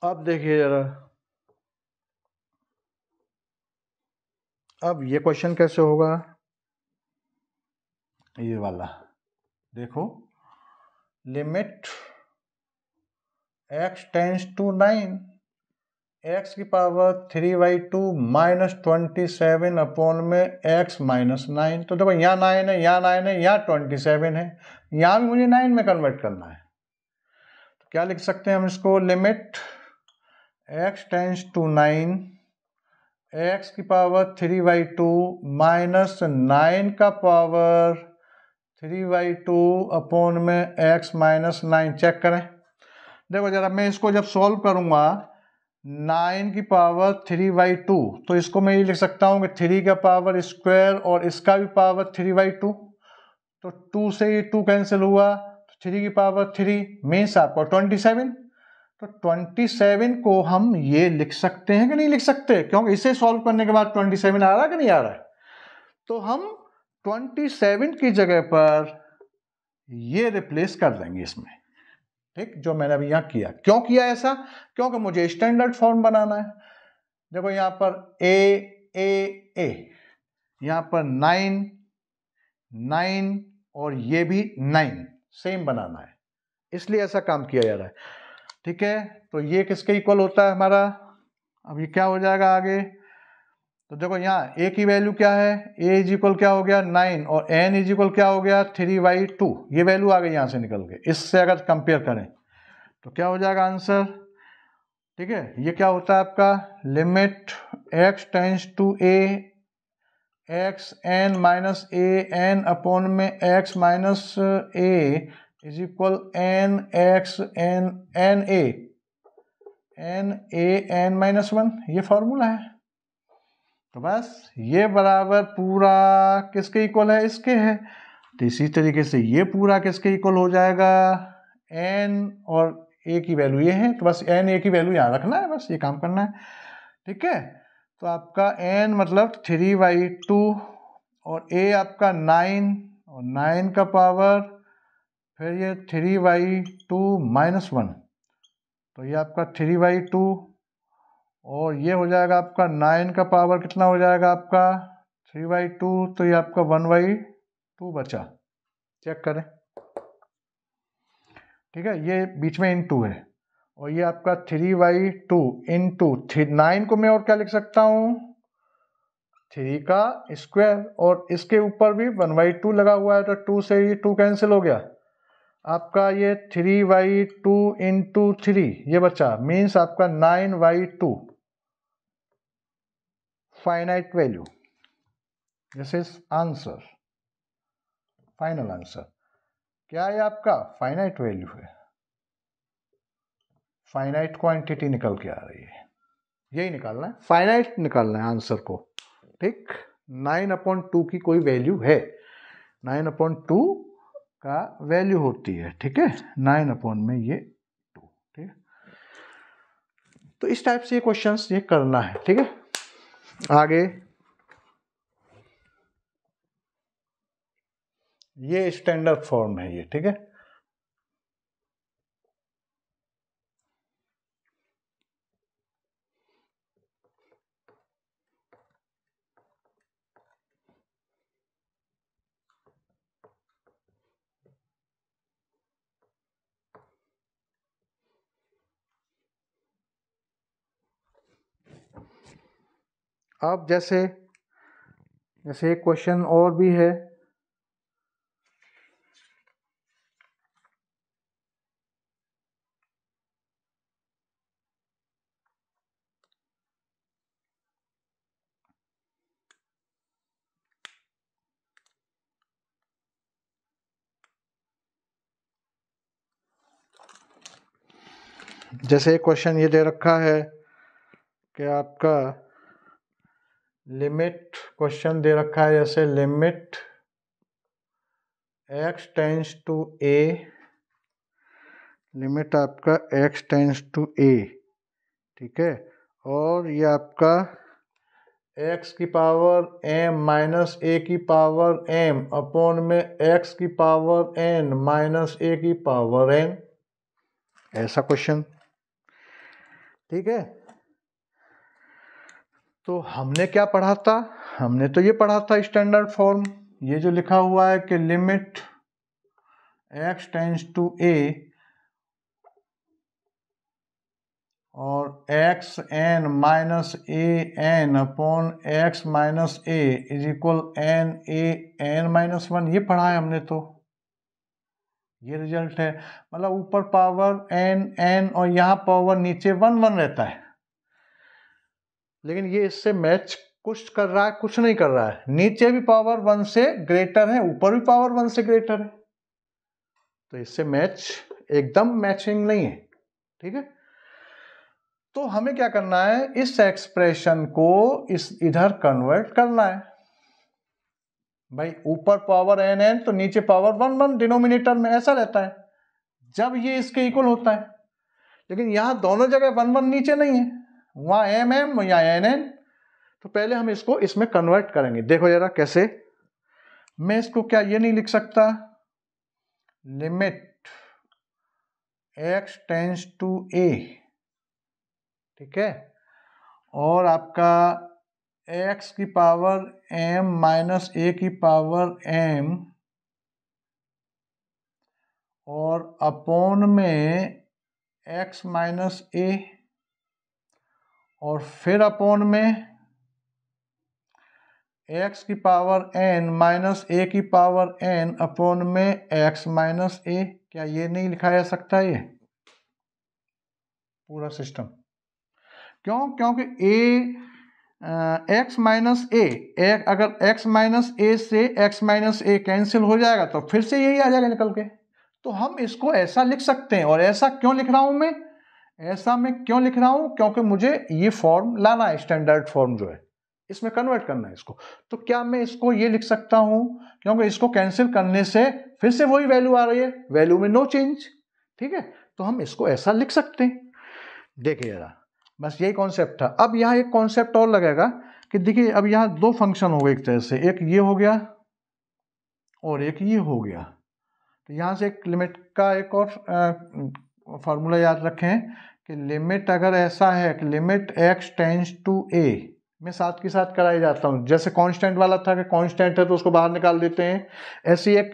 अब देखिए ज़रा अब ये क्वेश्चन कैसे होगा ये वाला देखो limit x tends to nine x की power three by two minus twenty seven upon में एक्स माइनस नाइन तो देखो यहाँ नाइन है यहाँ नाइन है यहाँ ट्वेंटी सेवन है यहाँ भी मुझे नाइन में कन्वर्ट करना है तो क्या लिख सकते हैं हम इसको limit x tends to nine x की power three by two minus nine का power three by two upon में एक्स माइनस नाइन चेक करें देखो ज़रा मैं इसको जब सॉल्व करूँगा नाइन की पावर थ्री बाई टू तो इसको मैं ये लिख सकता हूँ कि थ्री का पावर स्क्वायर और इसका भी पावर थ्री बाई टू तो टू से ये टू कैंसिल हुआ थ्री तो की पावर थ्री मीन्स आपका ट्वेंटी सेवन तो 27 को हम ये लिख सकते हैं कि नहीं लिख सकते क्योंकि इसे सॉल्व करने के बाद 27 आ रहा है कि नहीं आ रहा है तो हम 27 की जगह पर ये रिप्लेस कर देंगे इसमें ठीक जो मैंने अभी यहाँ किया क्यों किया ऐसा क्योंकि मुझे स्टैंडर्ड फॉर्म बनाना है देखो यहाँ पर ए ए ए यहाँ पर नाइन नाइन और ये भी नाइन सेम बनाना है इसलिए ऐसा काम किया जा रहा है ठीक है तो ये किसके इक्वल होता है हमारा अब ये क्या हो जाएगा आगे तो देखो यहाँ ए की वैल्यू क्या है ए इज इक्वल क्या हो गया नाइन और एन इज इक्वल क्या हो गया थ्री बाई टू ये वैल्यू आ गई यहाँ से निकल के इससे अगर कंपेयर करें तो क्या हो जाएगा आंसर ठीक है ये क्या होता है आपका limit x tends to a x n minus a n upon में x minus a is equal n x n n a n a n minus one ये फॉर्मूला है तो बस ये बराबर पूरा किसके इक्वल है इसके है तो इसी तरीके से ये पूरा किसके इक्वल हो जाएगा एन और ए की वैल्यू ये है तो बस एन ए की वैल्यू यहाँ रखना है बस ये काम करना है ठीक है तो आपका एन मतलब थ्री बाई टू और ए आपका नाइन और नाइन का पावर फिर ये three by two minus one तो ये आपका थ्री वाई टू और ये हो जाएगा आपका नाइन का पावर कितना हो जाएगा आपका थ्री वाई टू तो ये आपका वन वाई टू बचा चेक करें ठीक है ये बीच में इन टू है और ये आपका three by two into three nine को मैं और क्या लिख सकता हूँ थ्री का स्क्वायर और इसके ऊपर भी वन वाई टू लगा हुआ है तो टू से ये टू कैंसिल हो गया आपका ये three by two into three ये बचा मीन्स आपका nine by two finite value this is answer final answer क्या है आपका फाइनाइट वैल्यू है फाइनाइट क्वांटिटी निकल के आ रही है यही निकालना है फाइनाइट निकालना है आंसर को ठीक नाइन अपॉइंट टू की कोई वैल्यू है नाइन अपॉइंट टू का वैल्यू होती है ठीक है नाइन अपॉन में ये टू ठीक है तो इस टाइप से ये क्वेश्चंस ये करना है ठीक है आगे ये स्टैंडर्ड फॉर्म है ये ठीक है अब जैसे जैसे एक क्वेश्चन और भी है जैसे एक क्वेश्चन ये दे रखा है कि आपका लिमिट क्वेश्चन दे रखा है जैसे limit x tends to a limit आपका एक्स टेंस टू ए ठीक है और ये आपका एक्स की पावर एम माइनस ए की पावर एम अपॉन में एक्स की पावर एन माइनस ए की पावर एन ऐसा क्वेश्चन ठीक है तो हमने क्या पढ़ा था हमने तो ये पढ़ा था स्टैंडर्ड फॉर्म ये जो लिखा हुआ है कि limit x tends to a और x n minus a n upon x minus a is equal n a n minus one ये पढ़ा है हमने तो ये रिजल्ट है मतलब ऊपर पावर एन एन और यहाँ पावर नीचे वन वन रहता है लेकिन ये इससे मैच कुछ कर रहा है कुछ नहीं कर रहा है नीचे भी पावर वन से ग्रेटर है ऊपर भी पावर वन से ग्रेटर है तो इससे मैच एकदम मैचिंग नहीं है ठीक है तो हमें क्या करना है इस एक्सप्रेशन को इस इधर कन्वर्ट करना है भाई ऊपर पावर एन एन तो नीचे पावर वन वन डिनोमिनेटर में ऐसा रहता है जब ये इसके इक्वल होता है लेकिन यहां दोनों जगह वन वन नीचे नहीं है वहाँ एम एम या एन एन तो पहले हम इसको इसमें कन्वर्ट करेंगे देखो जरा कैसे मैं इसको क्या ये नहीं लिख सकता limit x tends to a ठीक है और आपका एक्स की पावर एम माइनस ए की पावर एम और अपोन में एक्स माइनस ए और फिर अपॉन में एक्स की पावर एन माइनस ए की पावर एन अपॉन में एक्स माइनस ए क्या ये नहीं लिखा जा सकता ये पूरा सिस्टम क्यों क्योंकि ए एक्स माइनस ए एक अगर एक्स माइनस ए से एक्स माइनस ए कैंसिल हो जाएगा तो फिर से यही आ जाएगा निकल के तो हम इसको ऐसा लिख सकते हैं और ऐसा क्यों लिख रहा हूं मैं ऐसा मैं क्यों लिख रहा हूं क्योंकि मुझे ये फॉर्म लाना है स्टैंडर्ड फॉर्म जो है इसमें कन्वर्ट करना है इसको तो क्या मैं इसको ये लिख सकता हूं क्योंकि इसको कैंसिल करने से फिर से वही वैल्यू आ रही है वैल्यू में नो चेंज ठीक है तो हम इसको ऐसा लिख सकते हैं देखिए जरा बस यही कॉन्सेप्ट था अब यहाँ एक कॉन्सेप्ट और लगेगा कि देखिए अब यहाँ दो फंक्शन हो गए एक तरह से एक ये हो गया और एक ये हो गया तो यहाँ से एक लिमिट का एक और फार्मूला याद रखें कि लिमिट अगर ऐसा है कि limit x tends to a मैं साथ के साथ कराई जाता हूँ जैसे कांस्टेंट वाला था कि कांस्टेंट है तो उसको बाहर निकाल देते हैं ऐसी एक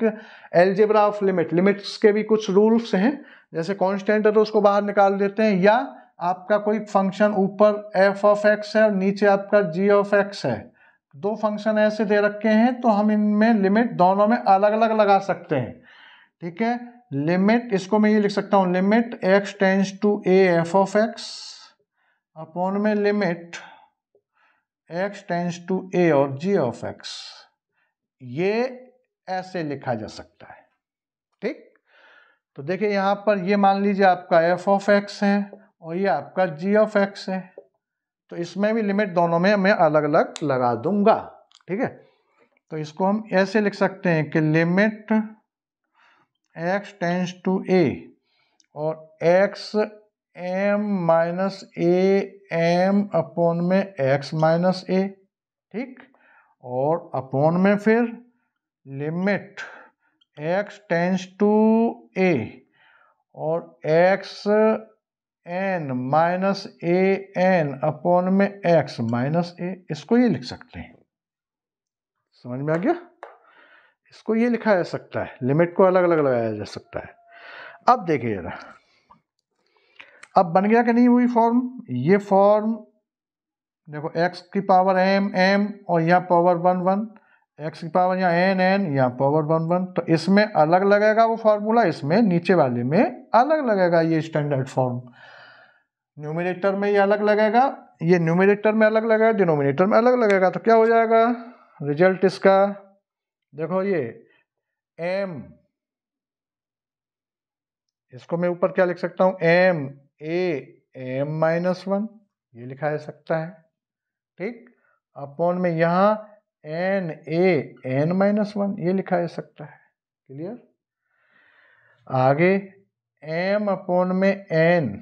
एलजेब्रा ऑफ लिमिट लिमिट्स के भी कुछ रूल्स हैं जैसे कांस्टेंट है तो उसको बाहर निकाल देते हैं या आपका कोई फंक्शन ऊपर एफ ऑफ एक्स है और नीचे आपका जी ऑफ एक्स है दो फंक्शन ऐसे दे रखे हैं तो हम इनमें लिमिट दोनों में अलग अलग लगा सकते हैं ठीक है लिमिट इसको मैं ये लिख सकता हूँ limit x tends to a f of x upon में limit x tends to a और जी ऑफ एक्स ये ऐसे लिखा जा सकता है ठीक तो देखिए यहाँ पर ये मान लीजिए आपका एफ ऑफ एक्स है और ये आपका जी ऑफ एक्स है तो इसमें भी लिमिट दोनों में मैं अलग अलग लगा दूंगा ठीक है तो इसको हम ऐसे लिख सकते हैं कि limit x tends to a और x m minus a m upon में एक्स माइनस ए ठीक और अपॉन में फिर limit x tends to a और x n minus a n upon में एक्स माइनस ए इसको ये लिख सकते हैं समझ में आ गया इसको ये लिखा जा सकता है लिमिट को अलग अलग लगाया जा सकता है अब देखिए जरा अब बन गया कि नहीं हुई फॉर्म ये फॉर्म देखो एक्स की पावर एम एम और यहाँ पावर वन वन एक्स की पावर यहाँ एन एन यहाँ पावर वन वन तो इसमें अलग लगेगा वो फार्मूला इसमें नीचे वाले में अलग लगेगा ये स्टैंडर्ड फॉर्म न्यूमिनेटर में ये अलग लगेगा ये न्यूमिनेटर में अलग लगेगा डिनोमिनेटर में अलग लगेगा तो क्या हो जाएगा रिजल्ट इसका देखो ये एम इसको मैं ऊपर क्या लिख सकता हूँ m a m minus one ये लिखा जा सकता है ठीक अपॉन में यहाँ n a n minus one ये लिखा जा सकता है क्लियर आगे एम अपॉन में एन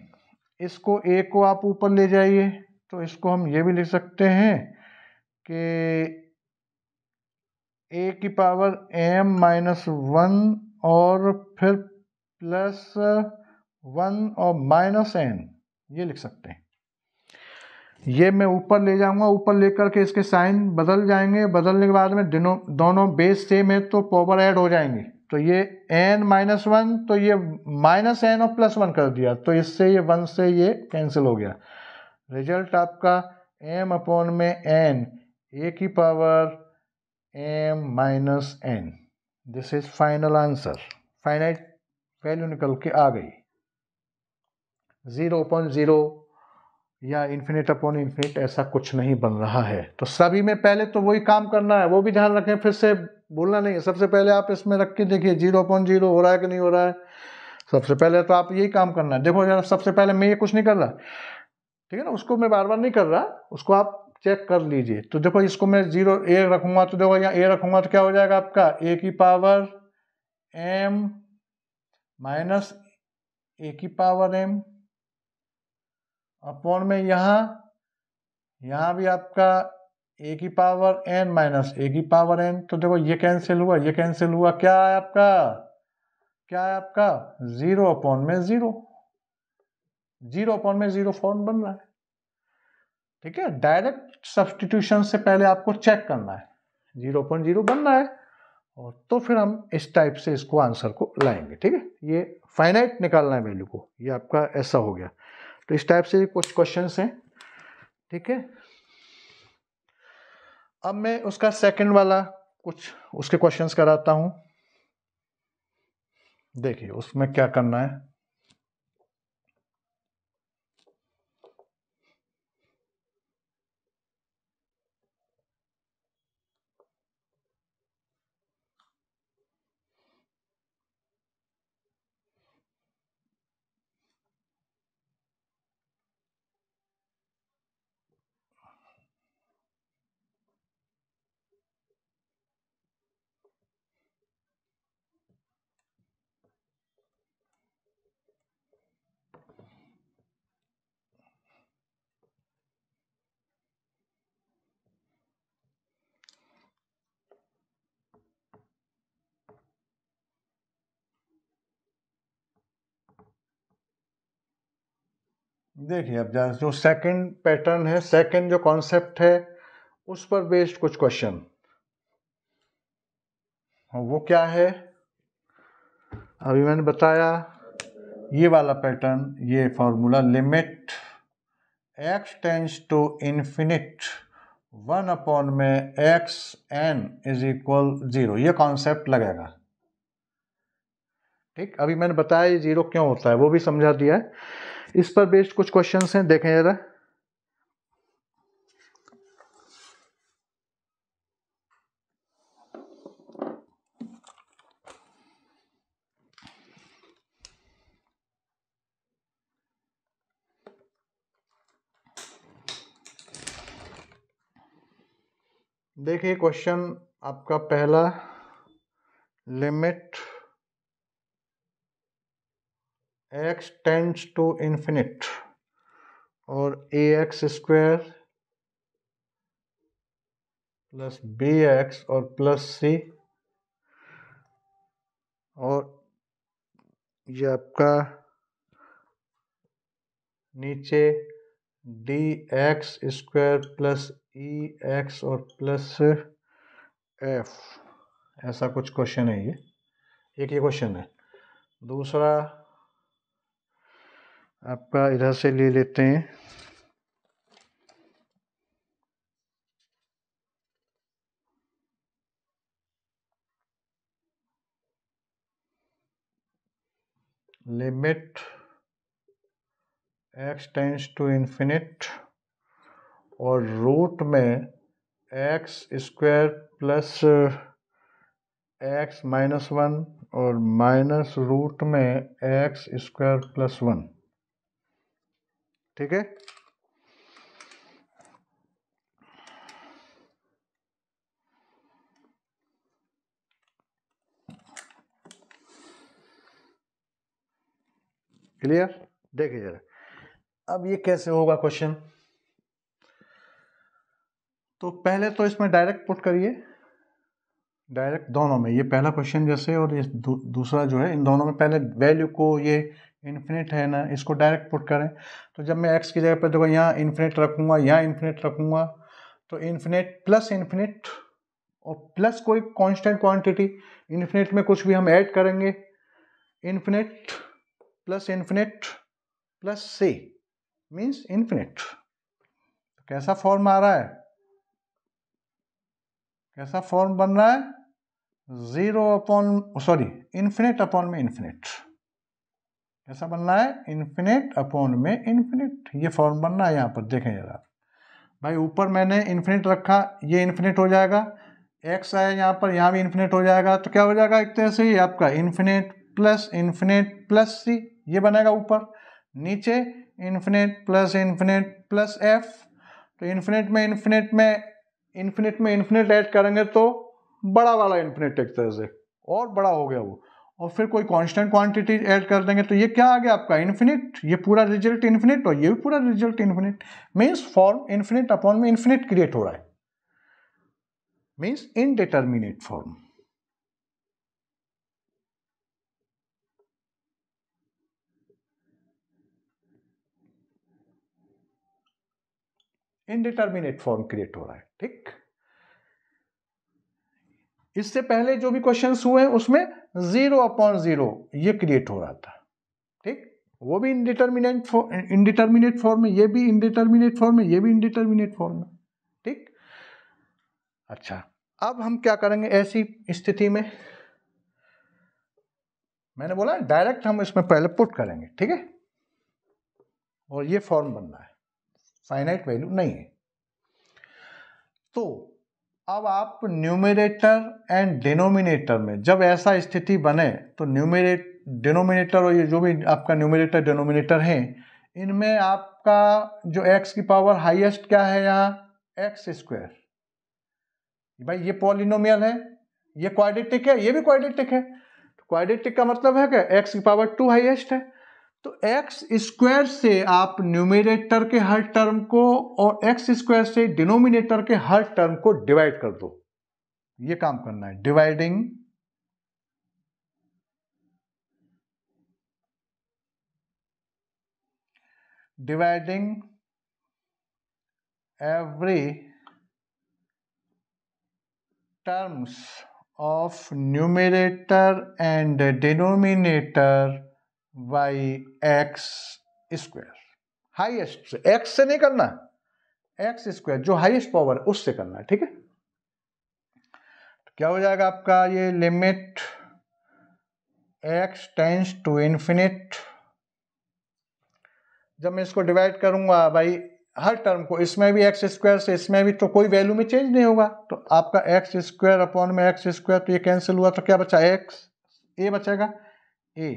इसको ए को आप ऊपर ले जाइए तो इसको हम ये भी लिख सकते हैं कि ए की पावर एम माइनस वन और फिर प्लस वन और माइनस एन ये लिख सकते हैं ये मैं ऊपर ले जाऊंगा ऊपर लेकर के इसके साइन बदल जाएंगे बदलने के बाद में दिनों दोनों बेस सेम है तो पावर ऐड हो जाएंगे तो ये एन माइनस वन तो ये माइनस एन और प्लस वन कर दिया तो इससे ये वन से ये कैंसिल हो गया रिजल्ट आपका एम अपॉन में एन ए की power m minus n this is final answer finite value निकल के आ गई ज़ीरो अपॉन ज़ीरो या इन्फिनिट अपॉन इन्फिनिट ऐसा कुछ नहीं बन रहा है तो सभी में पहले तो वही काम करना है वो भी ध्यान रखें फिर से बोलना नहीं है सबसे पहले आप इसमें रख के देखिए जीरो अपॉन जीरो हो रहा है कि नहीं हो रहा है सबसे पहले तो आप यही काम करना है देखो यार सबसे पहले मैं ये कुछ नहीं कर रहा ठीक है ना उसको मैं बार बार नहीं कर रहा उसको आप चेक कर लीजिए तो देखो इसको मैं जीरो ए रखूंगा तो देखो यहाँ ए रखूंगा तो क्या हो जाएगा आपका ए की पावर एम माइनस ए की पावर एम अपॉन में यहाँ यहाँ भी आपका ए की पावर एन माइनस ए की पावर एन तो देखो ये कैंसिल हुआ ये कैंसिल हुआ क्या है आपका क्या है आपका जीरो अपॉन में जीरो जीरो अपॉन में जीरो फॉर्म बन रहा है ठीक है डायरेक्ट सब्सटीट्यूशन से पहले आपको चेक करना है जीरो पॉइंट जीरो बनना है और तो फिर हम इस टाइप से इसको आंसर को लाएंगे ठीक है ये फाइनाइट निकालना है वैल्यू को ये आपका ऐसा हो गया तो इस टाइप से कुछ क्वेश्चन हैं ठीक है अब मैं उसका सेकंड वाला कुछ उसके क्वेश्चंस कराता हूं देखिए उसमें क्या करना है देखिए अब जो सेकंड पैटर्न है सेकंड जो कॉन्सेप्ट है उस पर बेस्ड कुछ क्वेश्चन वो क्या है अभी मैंने बताया ये वाला पैटर्न ये formula limit x tends to infinite one upon में x n is equal zero ये कॉन्सेप्ट लगेगा ठीक अभी मैंने बताया ये ज़ीरो क्यों होता है वो भी समझा दिया है इस पर बेस्ड कुछ क्वेश्चन हैं देखें जरा देखिए क्वेश्चन आपका पहला limit x tends to infinite और a x square plus b x और प्लस सी और ये आपका नीचे d x square plus e x और प्लस एफ ऐसा कुछ क्वेश्चन है ये एक ये क्वेश्चन है दूसरा आपका इधर से ले लेते हैं limit x tends to infinite और रूट में x square plus x minus one और माइनस रूट में एक्स स्क्वायर प्लस वन ठीक है क्लियर देखिए जरा अब ये कैसे होगा क्वेश्चन तो पहले तो इसमें डायरेक्ट पुट करिए डायरेक्ट दोनों में ये पहला क्वेश्चन जैसे और ये दूसरा जो है इन दोनों में पहले वैल्यू को ये इन्फिनिट है ना इसको डायरेक्ट पुट करें तो जब मैं एक्स की जगह पर देखो यहाँ इन्फिनिट रखूँगा यहाँ इन्फिनिट रखूँगा तो इन्फिनिट प्लस इन्फिनिट और प्लस कोई कांस्टेंट क्वांटिटी इन्फिनिट में कुछ भी हम ऐड करेंगे इन्फिनिट प्लस इन्फिनिट प्लस से मीन्स इन्फिनिट कैसा फॉर्म आ रहा है कैसा फॉर्म बन रहा है zero upon sorry infinite upon में इन्फिनिट कैसा बनना है इन्फिनिट अपॉन में इन्फिनिट ये फॉर्म बनना है यहाँ पर देखें जरा भाई ऊपर मैंने इन्फिनिट रखा ये इन्फिनिट हो जाएगा एक्स आया यहाँ पर यहाँ भी इन्फिनिट हो जाएगा तो क्या हो जाएगा एक तरह से ये आपका infinite plus infinite plus c ये बनेगा ऊपर नीचे infinite plus infinite plus f तो इन्फिनिट में इन्फिनिट में इन्फिनिट में इन्फिनिट ऐड करेंगे तो बड़ा वाला इन्फिनिट एक तरह से और बड़ा हो गया वो और फिर कोई कांस्टेंट क्वांटिटी ऐड कर देंगे तो ये क्या आ गया आपका इन्फिनिट ये पूरा रिजल्ट इन्फिनिट और ये भी पूरा result infinite means form infinite upon में इन्फिनिट क्रिएट हो रहा है means indeterminate form indeterminate form create हो रहा है ठीक इससे पहले जो भी क्वेश्चन हुए उसमें जीरो अपॉन जीरो ये क्रिएट हो रहा था ठीक वो भी इनडिटर्मिनेट फॉर्म इनडिटर्मिनेट फॉर्म में ये भी इनडिटर्मिनेट फॉर्म में ये भी इनडिटर्मिनेट फॉर्म में ठीक अच्छा अब हम क्या करेंगे ऐसी स्थिति में मैंने बोला डायरेक्ट हम इसमें पहले पुट करेंगे ठीक है और ये फॉर्म बन रहा है फाइनाइट वैल्यू नहीं है तो अब आप न्यूमिनेटर एंड डिनोमिनेटर में जब ऐसा स्थिति बने तो न्यूमिनेट डिनोमिनेटर और ये जो भी आपका न्यूमिनेटर डिनोमिनेटर है इनमें आपका जो एक्स की पावर हाईएस्ट क्या है यहाँ एक्स स्क्वायर भाई ये पॉलिनोमियल है ये क्वाड्रेटिक है ये भी क्वाड्रेटिक है क्वाड्रेटिक तो का मतलब है कि एक्स की पावर टू हाईएस्ट है तो एक्स स्क्वायर से आप न्यूमिनेटर के हर टर्म को और एक्स स्क्वायर से डिनोमिनेटर के हर टर्म को डिवाइड कर दो ये काम करना है dividing dividing every terms of numerator and denominator by x square highest से एक्स से नहीं करना एक्स स्क्वायर जो हाइएस्ट पावर है उससे करना है ठीक है तो क्या हो जाएगा आपका ये limit x tends to infinite जब मैं इसको डिवाइड करूंगा भाई हर टर्म को इसमें भी एक्स स्क्वायर से इसमें भी तो कोई वैल्यू में चेंज नहीं होगा तो आपका एक्स स्क्वायर अपॉन में एक्स स्क्वायर तो ये कैंसिल हुआ तो क्या बचा एक्स ए बचेगा ए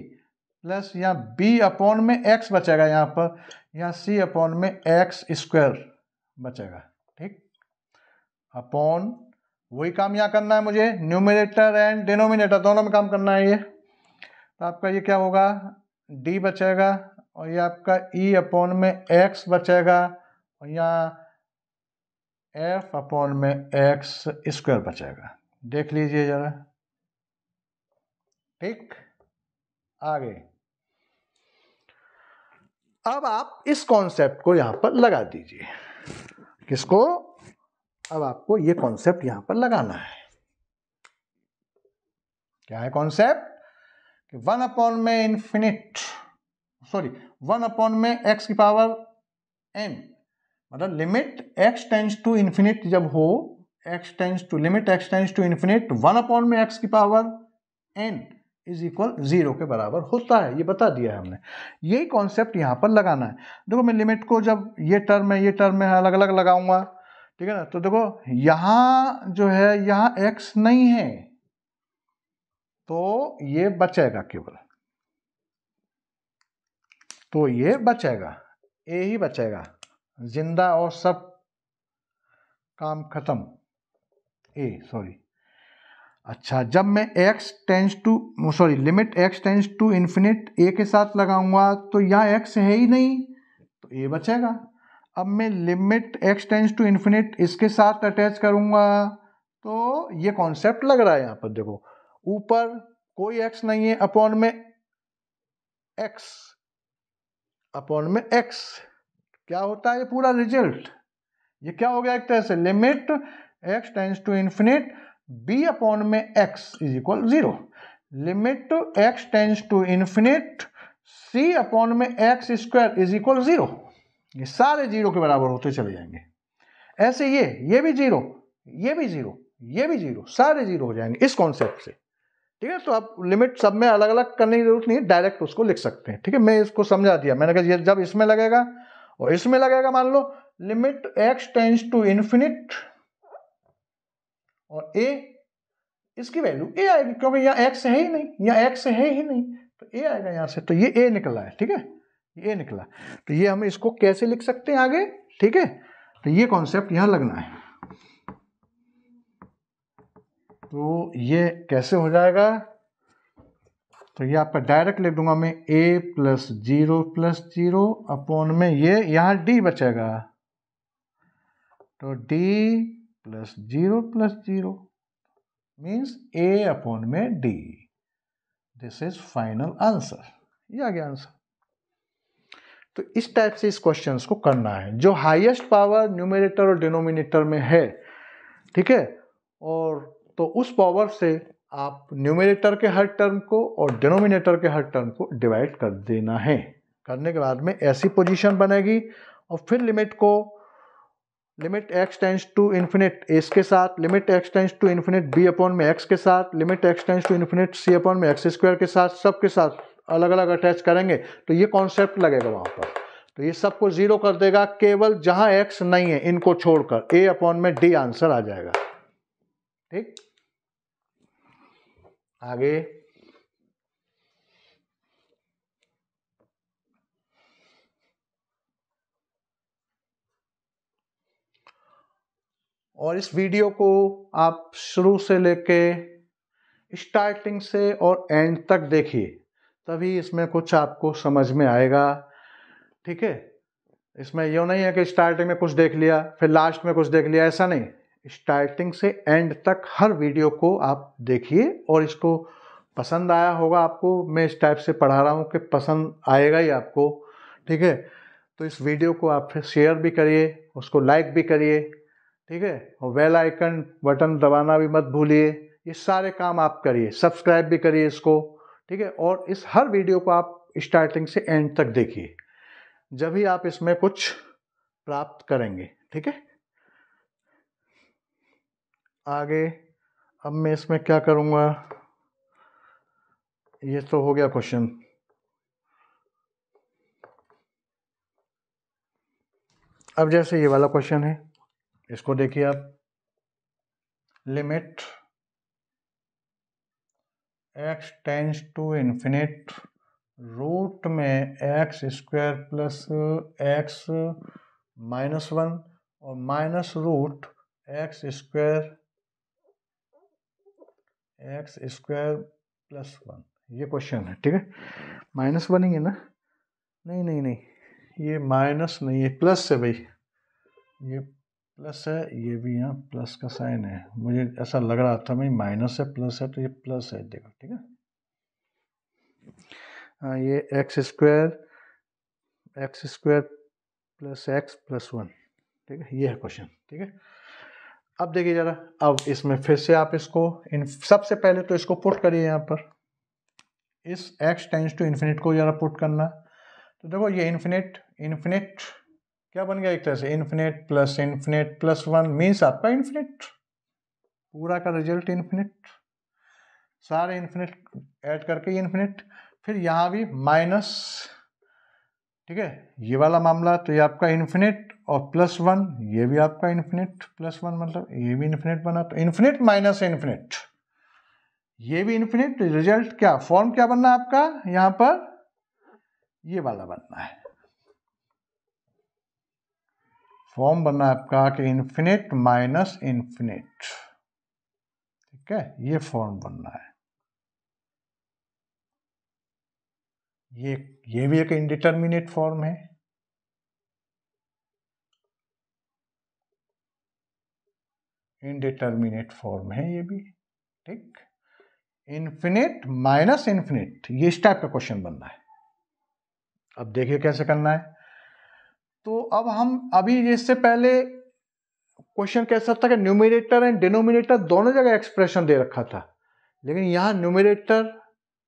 प्लस यहाँ बी अपॉन में एक्स बचेगा यहाँ पर यहाँ सी अपॉन में एक्स स्क्वायर बचेगा ठीक अपॉन वही काम यहाँ करना है मुझे न्यूमिनेटर एंड डिनोमिनेटर दोनों में काम करना है ये तो आपका ये क्या होगा डी बचेगा और ये आपका ई e अपॉन में एक्स बचेगा और यहाँ एफ अपॉन में एक्स स्क्वायर बचेगा देख लीजिए ज़रा ठीक आगे अब आप इस कॉन्सेप्ट को यहां पर लगा दीजिए किसको अब आपको ये कॉन्सेप्ट यहां पर लगाना है क्या है कॉन्सेप्ट वन अपॉन में इन्फिनिट सॉरी वन अपॉन में एक्स की पावर एन मतलब limit x tends to infinite जब हो x tends to limit x tends to infinite one upon में एक्स की power n is equal zero के बराबर होता है ये बता दिया है हमने यही कॉन्सेप्ट यहाँ पर लगाना है देखो मैं लिमिट को जब ये टर्म है ये टर्म है अलग अलग लगाऊंगा ठीक है ना तो देखो यहाँ जो है यहाँ एक्स नहीं है तो ये बचेगा केवल तो ये बचेगा ए ही बचेगा जिंदा और सब काम खत्म ए सॉरी अच्छा जब मैं x tends to sorry limit x tends to infinite a के साथ लगाऊंगा तो यहाँ x है ही नहीं तो a बचेगा अब मैं limit x tends to infinite इसके साथ अटैच करूंगा तो ये कॉन्सेप्ट लग रहा है यहाँ पर देखो ऊपर कोई x नहीं है अपॉन में x अपॉन में x क्या होता है ये पूरा रिजल्ट ये क्या हो गया एक तरह से limit x tends to infinite b upon में x is equal zero limit x x tends to infinite c upon में x square is equal zero ये सारे जीरो के बराबर होते चले जाएंगे ऐसे ये ये भी जीरो ये भी जीरो ये भी जीरो सारे जीरो हो जाएंगे इस कॉन्सेप्ट से ठीक है तो आप लिमिट सब में अलग अलग करने की जरूरत नहीं है डायरेक्ट उसको लिख सकते हैं ठीक है मैं इसको समझा दिया मैंने कहा जब इसमें लगेगा और इसमें लगेगा मान लो limit x tends to infinite और ए इसकी वैल्यू ए आएगी क्योंकि यहाँ एक्स है ही नहीं यहाँ एक्स है ही नहीं तो ए आएगा यहाँ से तो ये ए निकला है ठीक है ये ए निकला तो ये हम इसको कैसे लिख सकते हैं आगे ठीक है तो ये कॉन्सेप्ट यहाँ लगना है तो ये कैसे हो जाएगा तो ये आपका डायरेक्ट लिख दूंगा मैं a plus zero plus zero upon में ये यहाँ डी बचेगा तो d plus zero plus zero means a upon में d this is final answer ये आ गया आंसर तो इस टाइप से इस क्वेश्चन को करना है जो हाईएस्ट पावर न्यूमिनेटर और डिनोमिनेटर में है ठीक है और तो उस पावर से आप न्यूमिनेटर के हर टर्म को और डिनोमिनेटर के हर टर्म को डिवाइड कर देना है करने के बाद में ऐसी पोजीशन बनेगी और फिर लिमिट को limit x tends to infinite s के साथ limit x tends to infinite b upon में एक्स के साथ limit x tends to infinite c upon में एक्स स्क्वायर के साथ सब के साथ अलग अलग अटैच करेंगे तो ये कॉन्सेप्ट लगेगा वहाँ पर तो ये सबको जीरो कर देगा केवल जहाँ एक्स नहीं है इनको छोड़कर ए अपॉन में डी आंसर आ जाएगा ठीक आगे और इस वीडियो को आप शुरू से लेके स्टार्टिंग से और एंड तक देखिए तभी इसमें कुछ आपको समझ में आएगा ठीक है इसमें यो नहीं है कि स्टार्टिंग में कुछ देख लिया फिर लास्ट में कुछ देख लिया ऐसा नहीं स्टार्टिंग से एंड तक हर वीडियो को आप देखिए और इसको पसंद आया होगा आपको मैं इस टाइप से पढ़ा रहा हूँ कि पसंद आएगा ही आपको ठीक है तो इस वीडियो को आप फिर शेयर भी करिए उसको लाइक भी करिए ठीक है और वेल आइकन बटन दबाना भी मत भूलिए ये सारे काम आप करिए सब्सक्राइब भी करिए इसको ठीक है और इस हर वीडियो को आप स्टार्टिंग से एंड तक देखिए जब ही आप इसमें कुछ प्राप्त करेंगे ठीक है आगे अब मैं इसमें क्या करूँगा ये तो हो गया क्वेश्चन अब जैसे ये वाला क्वेश्चन है इसको देखिए आप limit x tends to infinite root में x square plus x minus one और minus root x square x square plus one ये क्वेश्चन है ठीक है माइनस वन ही है ना नहीं नहीं नहीं ये माइनस नहीं है प्लस है भाई ये प्लस है ये भी यहाँ प्लस का साइन है मुझे ऐसा लग रहा था मैं माइनस है प्लस है तो ये प्लस है देखो ठीक है हाँ, ये x square x square plus x plus one ठीक है ये है क्वेश्चन ठीक है अब देखिए ज़रा अब इसमें फिर से आप इसको इन सबसे पहले तो इसको पुट करिए यहाँ पर इस एक्स टेंस टू इन्फिनिट को ज़रा पुट करना तो देखो ये इन्फिनिट इन्फिनिट क्या बन गया एक तरह से infinite plus infinite plus one means आपका इन्फिनेट पूरा का रिजल्ट इन्फिनेट सारे इन्फिनेट ऐड करके इन्फिनेट फिर यहाँ भी माइनस ठीक है ये वाला मामला तो ये आपका इन्फिनेट और प्लस वन ये भी आपका इन्फिनेट प्लस वन मतलब ये भी इन्फिनेट बना तो इन्फिनेट माइनस इन्फिनेट ये भी इन्फिनेट रिजल्ट क्या फॉर्म क्या बनना है आपका यहाँ पर ये वाला बनना है फॉर्म बनना आपका कि इन्फिनिट माइनस इन्फिनिट ठीक है ये फॉर्म बनना है ये ये भी एक इनडिटर्मिनेट फॉर्म है इनडिटर्मिनेट फॉर्म है ये भी ठीक इन्फिनिट माइनस इन्फिनिट ये इस टाइप का क्वेश्चन बनना है अब देखिए कैसे करना है तो अब हम अभी इससे पहले क्वेश्चन कह सकता कि न्यूमिनेटर एंड डिनोमिनेटर दोनों जगह एक्सप्रेशन दे रखा था लेकिन यहाँ न्यूमिनेटर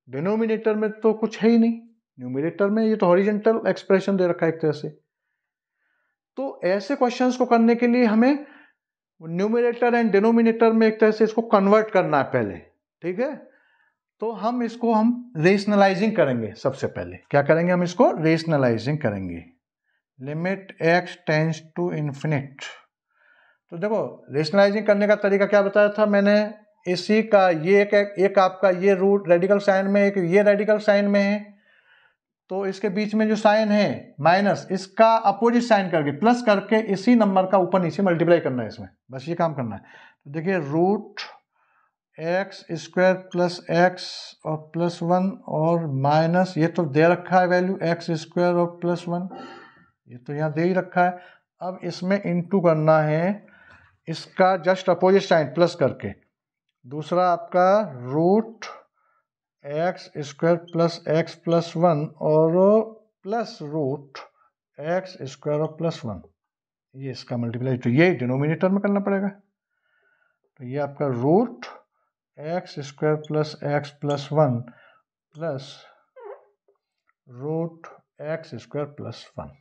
डिनोमिनेटर में तो कुछ है ही नहीं न्यूमिनेटर में ये तो हॉरिजेंटल एक्सप्रेशन दे रखा है एक तरह से तो ऐसे क्वेश्चंस को करने के लिए हमें न्यूमिनेटर एंड डिनोमिनेटर में एक तरह से इसको कन्वर्ट करना है पहले ठीक है तो हम इसको हम रेशनलाइजिंग करेंगे सबसे पहले क्या करेंगे हम इसको रेशनलाइजिंग करेंगे limit x tends to infinite तो देखो रेशनलाइजिंग करने का तरीका क्या बताया था मैंने इसी का ये एक एक आपका ये रूट रेडिकल साइन में एक ये रेडिकल साइन में है तो इसके बीच में जो साइन है माइनस इसका अपोजिट साइन करके प्लस करके इसी नंबर का ऊपर नीचे मल्टीप्लाई करना है इसमें बस ये काम करना है तो देखिए root x square plus x और प्लस वन और माइनस ये तो दे रखा है वैल्यू एक्स स्क्वायर और प्लस वन ये तो यहाँ दे ही रखा है अब इसमें इनटू करना है इसका जस्ट अपोजिट साइन प्लस करके दूसरा आपका root x square plus x plus one और प्लस रूट एक्स स्क्वायर और प्लस वन ये इसका मल्टीप्लाई तो ये डिनोमिनेटर में करना पड़ेगा तो ये आपका root x square plus x plus one plus root x square plus one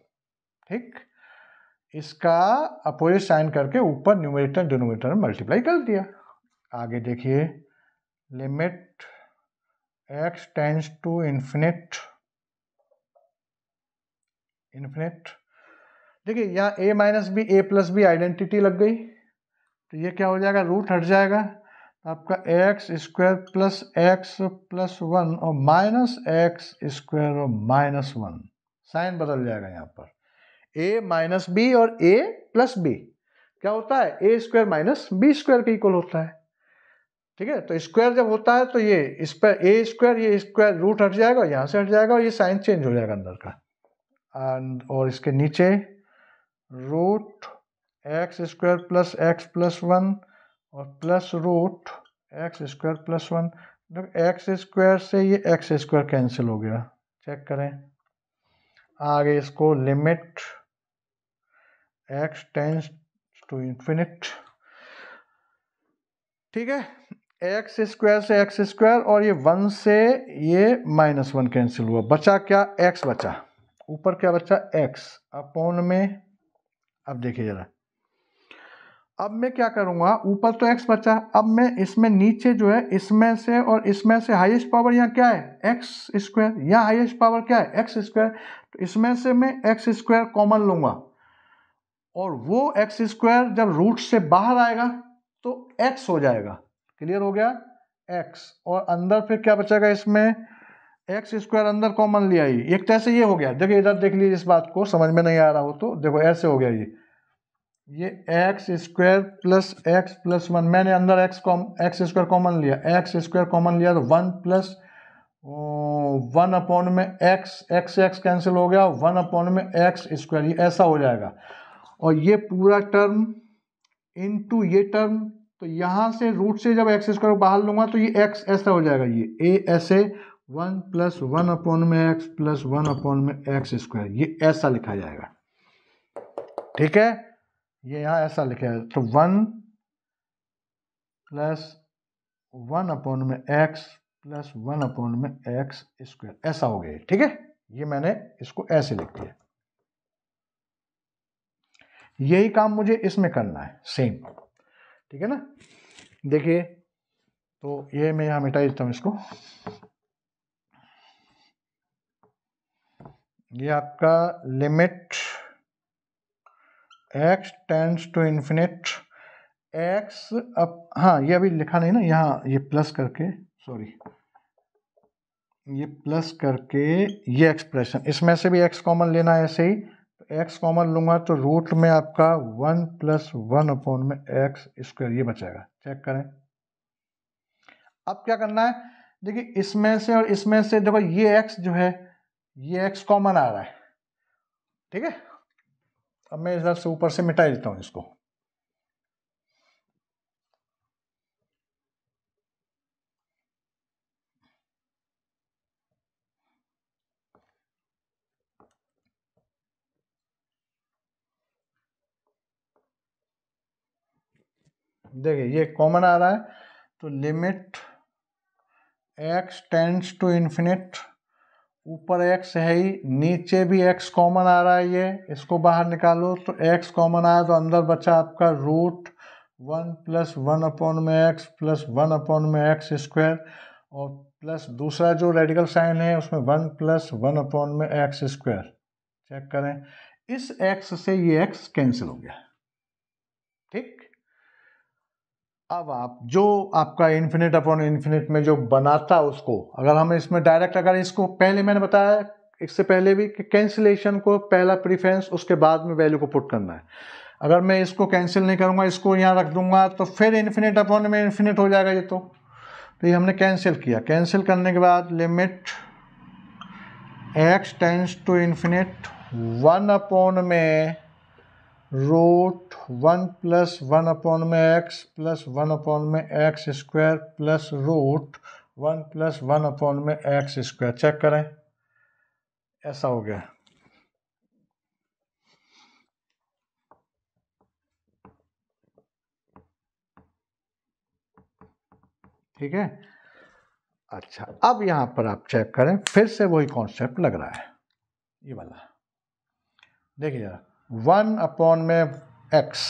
ठीक इसका अपोजिट साइन करके ऊपर न्यूमिनेटर डिनोमिनेटर में मल्टीप्लाई कर दिया आगे देखिए limit x tends to infinite infinite देखिए यहाँ a minus b a plus b identity लग गई तो ये क्या हो जाएगा रूट हट जाएगा तो आपका x square plus x plus one और माइनस एक्स स्क्वायर और माइनस वन साइन बदल जाएगा यहाँ पर ए माइनस बी और ए प्लस बी क्या होता है a square minus b square के इक्वल होता है ठीक है तो स्क्वायर जब होता है तो ये इस पर ए स्क्वायर ये स्क्वायर रूट हट जाएगा यहाँ से हट जाएगा और ये साइन चेंज हो जाएगा अंदर का एंड और इसके नीचे root x square plus x plus one और plus root x square plus one x square से ये एक्स स्क्वायर कैंसिल हो गया चेक करें आगे इसको limit x tends to infinite ठीक है एक्स स्क्वायर से एक्स स्क्वायर और ये वन से ये माइनस वन कैंसिल हुआ बचा क्या एक्स बचा ऊपर क्या बचा एक्स अपॉन में अब देखिए जरा अब मैं क्या करूंगा ऊपर तो एक्स बचा अब मैं इसमें नीचे जो है इसमें से और इसमें से हाईएस्ट पावर यहाँ क्या है एक्स स्क्वायर यहाँ हाईएस्ट पावर क्या है एक्स स्क्वायर तो इसमें से मैं एक्स स्क्वायर कॉमन लूंगा और वो एक्स स्क्वायर जब रूट से बाहर आएगा तो एक्स हो जाएगा क्लियर हो गया एक्स और अंदर फिर क्या बचेगा इसमें एक्स स्क्वायर अंदर कॉमन लिया ये एक तरह तो से ये हो गया देखिए इधर देख लीजिए इस बात को समझ में नहीं आ रहा हो तो देखो ऐसे हो गया ये ये x square plus x plus one मैंने अंदर x com x square common लिया एक्स स्क्वायर कॉमन लिया तो वन प्लस वन अपॉन में एक्स एक्स एक्स कैंसिल हो गया वन अपॉन में एक्स स्क्वायर ये ऐसा हो जाएगा और ये पूरा टर्म इन टू ये टर्म तो यहाँ से रूट से जब एक्स स्क्वायर बाहर लूँगा तो ये एक्स ऐसा हो जाएगा ये ए ऐसे वन प्लस वन अपॉन में एक्स प्लस वन अपॉन में एक्स स्क्वायर ये ऐसा लिखा जाएगा ठीक है ये यहाँ ऐसा लिखा है तो वन प्लस वन अपॉन में एक्स प्लस वन अपॉन में एक्स स्क्वायर ऐसा हो गया ठीक है ये मैंने इसको ऐसे लिख दिया यही काम मुझे इसमें करना है सेम ठीक है ना देखिए तो ये मैं यहाँ मिटा देता हूँ इसको ये आपका limit x tends to infinite x अब हाँ ये अभी लिखा नहीं ना यहाँ ये प्लस करके सॉरी ये प्लस करके ये एक्सप्रेशन इसमें से भी एक्स कॉमन लेना है ऐसे ही एक्स कॉमन लूंगा तो रूट में आपका वन प्लस वन अपॉन में एक्स स्क्वायर ये बचेगा चेक करें अब क्या करना है देखिए इसमें से और इसमें से देखो ये एक्स जो है ये एक्स कॉमन आ रहा है ठीक है अब मैं इधर से ऊपर से मिटा देता हूँ इसको देखिए ये कॉमन आ रहा है तो limit x tends to infinite ऊपर एक्स है ही नीचे भी एक्स कॉमन आ रहा है ये इसको बाहर निकालो तो एक्स कॉमन आया तो अंदर बचा आपका root one plus one upon में एक्स प्लस वन अपॉन में एक्स स्क्वायर और प्लस दूसरा जो रेडिकल साइन है उसमें वन प्लस वन अपॉन में एक्स स्क्वायर चेक करें इस एक्स से ये एक्स कैंसिल हो गया अब आप जो आपका इन्फिनिट अपॉन इन्फिनिट में जो बनाता उसको अगर हम इसमें डायरेक्ट अगर इसको पहले मैंने बताया इससे पहले भी कि कैंसिलेशन को पहला प्रीफ्रेंस उसके बाद में वैल्यू को पुट करना है अगर मैं इसको कैंसिल नहीं करूँगा इसको यहाँ रख दूंगा तो फिर इन्फिनिट अपॉन में इन्फिनिट हो जाएगा ये तो तो ये हमने कैंसिल किया कैंसिल करने के बाद limit x tends to infinite one upon में root one plus one upon में एक्स प्लस वन अपॉन में x square plus root one plus one upon में एक्स स्क्वायर चेक करें ऐसा हो गया ठीक है अच्छा अब यहां पर आप चेक करें फिर से वही कॉन्सेप्ट लग रहा है ये वाला देखिए जरा वन अपॉन में एक्स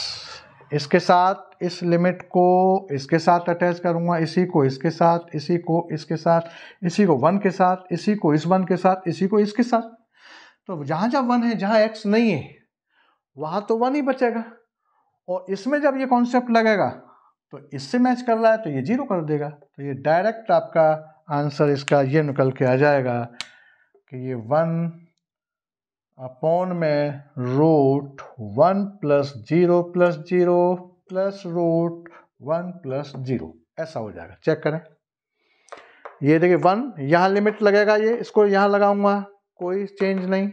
इसके साथ इस लिमिट को इसके साथ अटैच करूँगा इसी को इसके साथ इसी को इसके साथ इसी को वन के साथ इसी को इस वन के साथ इसी को इसके साथ तो जहाँ जहाँ वन है जहाँ एक्स नहीं है वहाँ तो वन ही बचेगा और इसमें जब ये कॉन्सेप्ट लगेगा तो इससे मैच कर रहा है तो ये जीरो कर देगा तो ये डायरेक्ट आपका आंसर इसका ये निकल के आ जाएगा कि ये वन अपॉन में root one plus zero plus zero plus root one plus zero ऐसा हो जाएगा चेक करें ये देखिए वन यहाँ लिमिट लगेगा ये इसको यहाँ लगाऊंगा कोई चेंज नहीं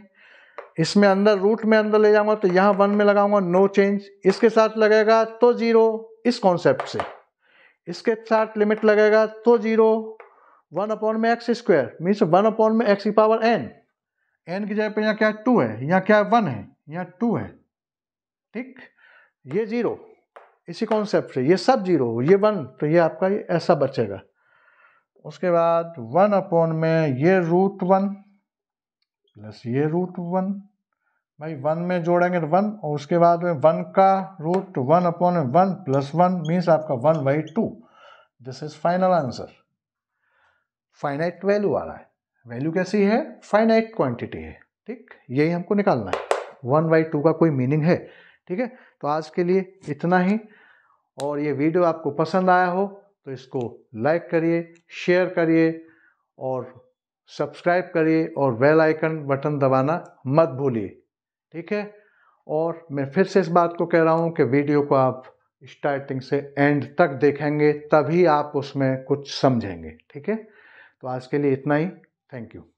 इसमें अंदर रूट में अंदर ले जाऊंगा तो यहाँ वन में लगाऊंगा नो चेंज इसके साथ लगेगा तो जीरो इस कॉन्सेप्ट से इसके साथ लिमिट लगेगा तो जीरो वन अपॉन में x square means one upon में एक्स की पावर एन एन की जगह पे यहाँ क्या है टू है यहाँ क्या है वन है यहाँ टू है ठीक ये जीरो इसी कॉन्सेप्ट से ये सब जीरो ये वन तो ये आपका ये ऐसा बचेगा उसके बाद वन अपॉन में ये रूट वन प्लस ये रूट वन भाई वन में जोड़ेंगे तो वन और उसके बाद में वन का रूट वन अपॉन में वन प्लस वन मीन्स आपका one by two this is final answer finite value आ रहा है वैल्यू कैसी है फाइनाइट क्वांटिटी है ठीक यही हमको निकालना है वन बाई टू का कोई मीनिंग है ठीक है तो आज के लिए इतना ही और ये वीडियो आपको पसंद आया हो तो इसको लाइक करिए शेयर करिए और सब्सक्राइब करिए और बेल आइकन बटन दबाना मत भूलिए ठीक है और मैं फिर से इस बात को कह रहा हूँ कि वीडियो को आप स्टार्टिंग से एंड तक देखेंगे तभी आप उसमें कुछ समझेंगे ठीक है तो आज के लिए इतना ही Thank you.